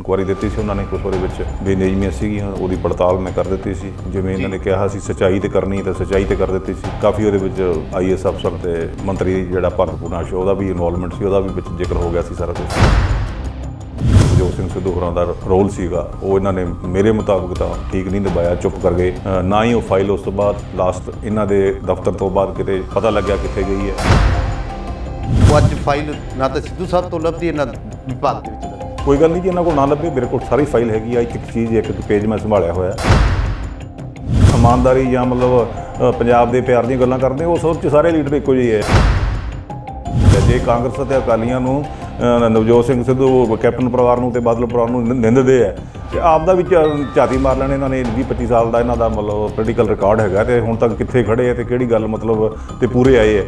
inquiry ਦਿੱਤੀ ਸੀ ਉਹਨਾਂ ਨੇ ਕੁਝ ਉਹਦੇ ਵਿੱਚ ਬੇਨੇਜ਼ਮੀਆਂ ਸੀਗੀਆਂ ਉਹਦੀ ਪੜਤਾਲ ਮੈਂ ਕਰ ਦਿੱਤੀ ਸੀ ਜਿਵੇਂ ਇਹਨਾਂ ਨੇ ਕਿਹਾ ਸੀ ਸਚਾਈ ਤੇ ਕਰਨੀ ਤਾਂ ਸਚਾਈ ਤੇ ਕਰ ਦਿੱਤੀ ਸੀ ਕਾਫੀ ਉਹਦੇ ਵਿੱਚ ਆਈਐਸ ਅਫਸਰ ਤੇ ਮੰਤਰੀ ਜਿਹੜਾ ਭਰਤ ਸ਼ੋ ਉਹਦਾ ਵੀ ਇਨਵੋਲਵਮੈਂਟ ਸੀ ਉਹਦਾ ਵੀ ਵਿੱਚ ਜ਼ਿਕਰ ਹੋ ਗਿਆ ਸੀ ਸਾਰਾ ਕੁਝ ਜੋ ਸਿੰਘ ਸਿੱਧੂ ਹੋਰਾਂ ਦਾ ਰੋਲ ਸੀਗਾ ਉਹ ਇਹਨਾਂ ਨੇ ਮੇਰੇ ਮੁਤਾਬਕ ਤਾਂ ਠੀਕ ਨਹੀਂ ਦਬਾਇਆ ਚੁੱਪ ਕਰ ਗਏ ਨਾ ਹੀ ਉਹ ਫਾਈਲ ਉਸ ਤੋਂ ਬਾਅਦ ਲਾਸਟ ਇਹਨਾਂ ਦੇ ਦਫ਼ਤਰ ਤੋਂ ਬਾਅਦ ਕਿਤੇ ਪਤਾ ਲੱਗਿਆ ਕਿੱਥੇ ਗਈ ਹੈ ਉਹ ਅੱਜ ਫਾਈਲ ਨਾ ਤਾਂ ਸਿੱਧੂ ਸਾਹਿਬ ਤੋਂ ਲੱਭਦੀ ਹੈ ਨਾ ਵਿਭਾਗ ਦੇ ਵਿੱਚ ਕੋਈ ਗੱਲ ਨਹੀਂ ਜੀ ਇਹਨਾਂ ਕੋਲ ਨਾ ਲੱਭੇ ਮੇਰੇ ਕੋਲ ਸਾਰੀ ਫਾਈਲ ਹੈਗੀ ਆ ਇੱਕ ਇੱਕ ਚੀਜ਼ ਇੱਕ ਇੱਕ ਪੇਜ ਮੈਂ ਸੰਭਾਲਿਆ ਹੋਇਆ ਇਮਾਨਦਾਰੀ ਜਾਂ ਮਤਲਬ ਪੰਜਾਬ ਦੇ ਪਿਆਰ ਦੀਆਂ ਗੱਲਾਂ ਕਰਦੇ ਉਹ ਸਭ ਚ ਸਾਰੇ ਲੀਡਰ ਇੱਕੋ ਜਿਹੇ ਹੈ ਜੇ ਕਾਂਗਰਸ ਅਤੇ ਅਕਾਲੀਆਂ ਨੂੰ ਨਵਜੋਤ ਸਿੰਘ ਸਿੱਧੂ ਕੈਪਟਨ ਪਰਿਵਾਰ ਨੂੰ ਤੇ ਬਾਦਲ ਪਰਿਵਾਰ ਨੂੰ ਨਿੰਦਦੇ ਆ ਤੇ ਆਪ ਦਾ ਵੀ ਝਾਤੀ ਮਾਰ ਲੈਣੇ ਇਹਨਾਂ ਨੇ 20 25 ਸਾਲ ਦਾ ਇਹਨਾਂ ਦਾ ਮਤਲਬ ਪੋਲੀਟੀਕਲ ਰਿਕਾਰਡ ਹੈਗਾ ਤੇ ਹੁਣ ਤੱਕ ਕਿੱਥੇ ਖੜੇ ਆ ਤੇ ਕਿਹੜੀ ਗੱਲ ਮਤਲਬ ਤੇ ਪੂਰੇ ਆਏ ਆ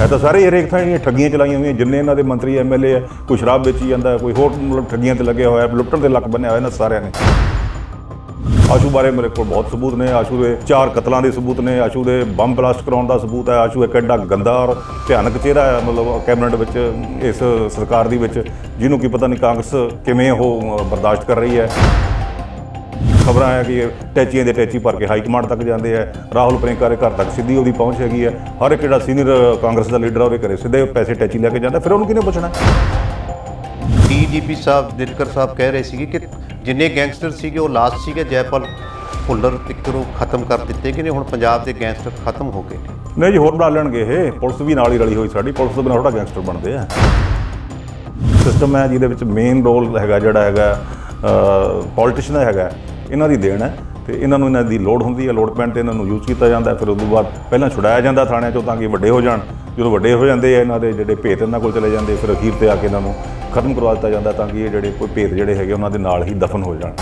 ਹੈ ਤਾਂ ਸਾਰੇ ਹਰੇਕ ਥਾਂ ਇਹ ਠੱਗੀਆਂ ਚਲਾਈਆਂ ਹੋਈਆਂ ਜਿੰਨੇ ਇਹਨਾਂ ਦੇ ਮੰਤਰੀ ਐਮਐਲਏ ਆ ਕੋਈ ਸ਼ਰਾਬ ਵੇਚੀ ਜਾਂਦਾ ਕੋਈ ਹੋਰ ਮਤਲਬ ਠੱਗੀਆਂ ਤੇ ਲੱਗਿਆ ਹੋਇਆ ਲੁੱਟਣ ਦੇ ਲੱਕ ਬੰਨਿਆ ਹੋਇਆ ਇਹਨਾਂ ਸਾਰਿਆਂ ਨੇ ਆਸ਼ੂ ਬਾਰੇ ਮੇਰੇ ਕੋਲ ਬਹੁਤ ਸਬੂਤ ਨੇ ਆਸ਼ੂ ਦੇ ਚਾਰ ਕਤਲਾਂ ਦੇ ਸਬੂਤ ਨੇ ਆਸ਼ੂ ਦੇ ਬੰਬ ਬਲਾਸਟ ਕਰਾਉਣ ਦਾ ਸਬੂਤ ਹੈ ਆਸ਼ੂ ਇੱਕ ਐਡਾ ਗੰਦਾ ਔਰ ਭਿਆਨਕ ਚਿਹਰਾ ਹੈ ਮਤਲਬ ਕੈਬਨਿਟ ਵਿੱਚ ਇਸ ਸਰਕਾਰ ਦੀ ਵਿੱਚ ਜਿਹਨੂੰ ਕੀ ਪਤਾ ਨਹੀਂ ਕਾਂਗਰਸ ਕਿਵੇਂ ਉਹ ਬਰਦਾਸ਼ਤ ਕਰ ਰਹੀ ਹੈ ਖਬਰਾਂ ਆ ਕਿ ਟੈਚੀਆਂ ਦੇ ਟੈਚੀ ਭਰ ਕੇ ਹਾਈ ਕਮਾਂਡ ਤੱਕ ਜਾਂਦੇ ਆ ਰਾਹੁਲ ਪ੍ਰਿੰਕਾ ਦੇ ਘਰ ਤੱਕ ਸਿੱਧੀ ਉਹਦੀ ਪਹੁੰਚ ਹੈਗੀ ਆ ਹਰ ਇੱਕ ਜਿਹੜਾ ਸੀਨੀਅਰ ਕਾਂਗਰਸ ਦਾ ਲੀਡਰ ਉਹਦੇ ਘਰੇ ਸਿੱਧੇ ਪੈਸੇ ਟੈਚੀ ਲੈ ਕੇ ਜਾਂਦਾ ਫਿਰ ਉਹਨੂੰ ਕਿਹਨੇ ਪੁੱਛਣਾ ਡੀਜੀਪੀ ਸਾਹਿਬ ਦਿਲਕਰ ਸਾਹਿਬ ਕਹਿ ਰਹੇ ਸੀਗੇ ਕਿ ਜਿੰਨੇ ਗੈਂਗਸਟਰ ਸੀਗੇ ਉਹ ਲਾਸਟ ਸੀਗੇ ਜੈਪਾਲ ਭੁੱਲਰ ਤਿੱਕਰੋਂ ਖਤਮ ਕਰ ਦਿੱਤੇ ਕਿ ਨੇ ਹੁਣ ਪੰਜਾਬ ਦੇ ਗੈਂਗਸਟਰ ਖਤਮ ਹੋ ਗਏ ਨਹੀਂ ਜੀ ਹੋਰ ਬਣਾ ਲੈਣਗੇ ਇਹ ਪੁਲਿਸ ਵੀ ਨਾਲ ਹੀ ਰਲੀ ਹੋਈ ਸਾਡੀ ਪੁਲਿਸ ਤੋਂ ਬਿਨਾਂ ਥੋੜਾ ਗੈਂਗਸਟਰ ਬਣਦੇ ਆ ਸਿਸਟਮ ਹੈ ਜਿਹਦੇ ਵਿੱਚ ਮੇਨ ਰੋਲ ਹੈਗਾ ਜਿਹੜਾ ਹੈਗਾ ਪੋਲਿਟਿਸ਼ੀਅਨ ਹੈਗਾ ਇਹਨਾਂ ਦੀ ਦੇਣ ਹੈ ਤੇ ਇਹਨਾਂ ਨੂੰ ਇਹਨਾਂ ਦੀ ਲੋਡ ਹੁੰਦੀ ਹੈ ਲੋਡ ਪੈਣ ਤੇ ਇਹਨਾਂ ਨੂੰ ਯੂਜ਼ ਕੀਤਾ ਜਾਂਦਾ ਫਿਰ ਉਸ ਤੋਂ ਬਾਅਦ ਪਹਿਲਾਂ ਛੁਡਾਇਆ ਜਾਂਦਾ ਥਾਣਿਆਂ ਚੋਂ ਤਾਂ ਕਿ ਵੱਡੇ ਹੋ ਜਾਣ ਜਦੋਂ ਵੱਡੇ ਹੋ ਜਾਂਦੇ ਆ ਇਹਨਾਂ ਦੇ ਜਿਹੜੇ ਭੇਤ ਇਹਨਾਂ ਕੋਲ ਚਲੇ ਜਾਂਦੇ ਫਿਰ ਅਖੀਰ ਤੇ ਆ ਕੇ ਇਹਨਾਂ ਨੂੰ ਖਤਮ ਕਰਵਾ ਦਿੱਤਾ ਜਾਂਦਾ ਤਾਂ ਕਿ ਇਹ ਜਿਹੜੇ ਕੋਈ ਭੇਤ ਜਿਹੜੇ ਹੈਗੇ ਉਹਨਾਂ ਦੇ ਨਾਲ ਹੀ ਦਫਨ ਹੋ ਜਾਣ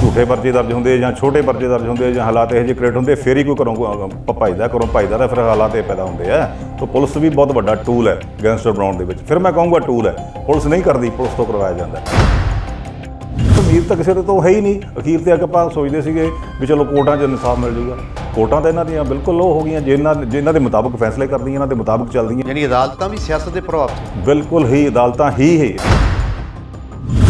ਝੂਠੇ ਪਰਚੇ ਦਰਜ ਹੁੰਦੇ ਜਾਂ ਛੋਟੇ ਪਰਚੇ ਦਰਜ ਹੁੰਦੇ ਜਾਂ ਹਾਲਾਤ ਇਹੋ ਜਿਹੇ ਕ੍ਰੀਏਟ ਹੁੰਦੇ ਫੇਰ ਹੀ ਕੋਈ ਕਰੋ ਭੱਜਦਾ ਕਰੋ ਭੱਜਦਾ ਦਾ ਫਿਰ ਹਾਲਾਤ ਇਹ ਪੈਦਾ ਹੁੰਦੇ ਆ ਤਾਂ ਪੁਲਿਸ ਵੀ ਬਹੁਤ ਵੱਡਾ ਟੂਲ ਹੈ ਗੈਂਗਸਟਰ ਬਣਾਉਣ ਦੇ ਵਿੱਚ ਫਿਰ ਮੈਂ ਕਹੂੰਗਾ ਟੂਲ ਹੈ ਪੁਲਿਸ ਨਹੀਂ ਕਰਦੀ ਪੁਲਿਸ ਤੋਂ ਕਰਵਾਇਆ ਜਾਂਦਾ ਅਖੀਰ ਤੱਕ ਸਿਰ ਤੋਂ ਹੈ ਹੀ ਨਹੀਂ ਅਖੀਰ ਤੇ ਆਪਾਂ ਸੋਚਦੇ ਸੀਗੇ ਵੀ ਚਲੋ ਕੋਰਟਾਂ 'ਚ ਇਨਸਾਫ ਮਿਲ ਜੂਗਾ ਕੋਰਟਾਂ ਤਾਂ ਇਹਨਾਂ ਦੀਆਂ ਬਿਲਕੁਲ ਉਹ ਹੋ ਗਈਆਂ ਜਿਨ੍ਹਾਂ ਜਿਨ੍ਹਾਂ ਦੇ ਮੁਤਾਬਕ ਫੈਸਲੇ ਕਰਦੀਆਂ ਇਹਨਾਂ ਦੇ ਮੁਤਾਬਕ ਚੱਲਦੀਆਂ ਯਾਨੀ ਅਦਾਲਤਾਂ ਵੀ ਸਿਆਸਤ ਦੇ ਪ੍ਰਭਾਵ 'ਚ ਬਿਲਕੁਲ ਹੀ ਅਦਾਲਤਾਂ ਹੀ ਹੈ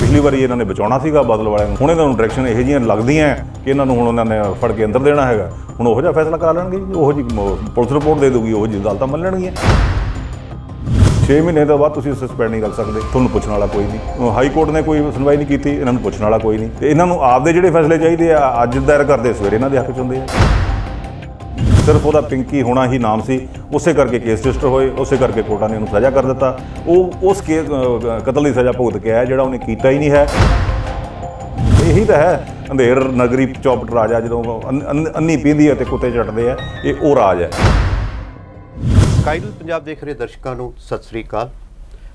ਪਿਛਲੀ ਵਾਰੀ ਇਹਨਾਂ ਨੇ ਬਚਾਉਣਾ ਸੀਗਾ ਬਦਲ ਵਾਲਿਆਂ ਨੂੰ ਹੁਣ ਇਹਨਾਂ ਨੂੰ ਡਾਇਰੈਕਸ਼ਨ ਇਹੋ ਜਿਹੀਆਂ ਲੱਗਦੀਆਂ ਕਿ ਇਹਨਾਂ ਨੂੰ ਹੁਣ ਉਹਨਾਂ ਨੇ ਫੜ ਕੇ ਅੰਦਰ ਦੇਣਾ ਹੈਗਾ ਹੁਣ ਉਹੋ ਜਿਹਾ ਫੈਸਲਾ ਕਰਾ ਲੈਣਗੇ ਉਹੋ ਜੀ ਪੁਲਿਸ ਰਿਪੋਰਟ ਦੇ ਦੂਗੀ ਉਹੋ ਜੀ ਅਦਾਲਤਾਂ ਮੰਨ ਲੈਣਗੀਆਂ 6 ਮਹੀਨੇ ਤੋਂ ਬਾਅਦ ਤੁਸੀਂ ਸਸਪੈਂਡ ਨਹੀਂ ਕਰ ਸਕਦੇ ਤੁਹਾਨੂੰ ਪੁੱਛਣ ਵਾਲਾ ਕੋਈ ਨਹੀਂ ਹਾਈ ਕੋਰਟ ਨੇ ਕੋਈ ਸੁਣਵਾਈ ਨਹੀਂ ਕੀਤੀ ਇਹਨਾਂ ਨੂੰ ਪੁੱਛਣ ਵਾਲਾ ਕੋਈ ਨਹੀਂ ਤੇ ਇਹਨਾਂ ਨੂੰ ਆਪਦੇ ਜਿਹੜੇ ਫੈਸਲੇ ਚਾਹੀਦੇ ਆ ਅੱਜ ਦਾਇਰ ਕਰਦੇ ਸਵੇਰੇ ਇਹਨਾਂ ਦੇ ਹੱਕ ਚ ਹੁੰਦੇ ਆ ਸਿਰਫ ਉਹਦਾ ਪਿੰਕੀ ਹੋਣਾ ਹੀ ਨਾਮ ਸੀ ਉਸੇ ਕਰਕੇ ਕੇਸ ਰਜਿਸਟਰ ਹੋਏ ਉਸੇ ਕਰਕੇ ਕੋਰਟਾਂ ਨੇ ਉਹਨੂੰ ਸਜ਼ਾ ਕਰ ਦਿੱਤਾ ਉਹ ਉਸ ਕੇਸ ਕਤਲ ਦੀ ਸਜ਼ਾ ਭੁਗਤ ਕੇ ਆਇਆ ਜਿਹੜਾ ਉਹਨੇ ਕੀਤਾ ਹੀ ਨਹੀਂ ਹੈ ਇਹੀ ਤਾਂ ਹੈ ਅੰਧੇਰ ਨਗਰੀ ਚੌਪਟ ਰਾਜਾ ਜਦੋਂ ਅੰਨੀ ਪੀਂਦੀ ਹੈ ਤੇ ਕੁੱਤੇ ਚੜਦੇ ਆ ਇਹ ਉਹ ਰਾਜ ਹੈ ਕਾਇਲ ਪੰਜਾਬ ਦੇਖ ਰਹੇ ਦਰਸ਼ਕਾਂ ਨੂੰ ਸਤਿ ਸ੍ਰੀ ਅਕਾਲ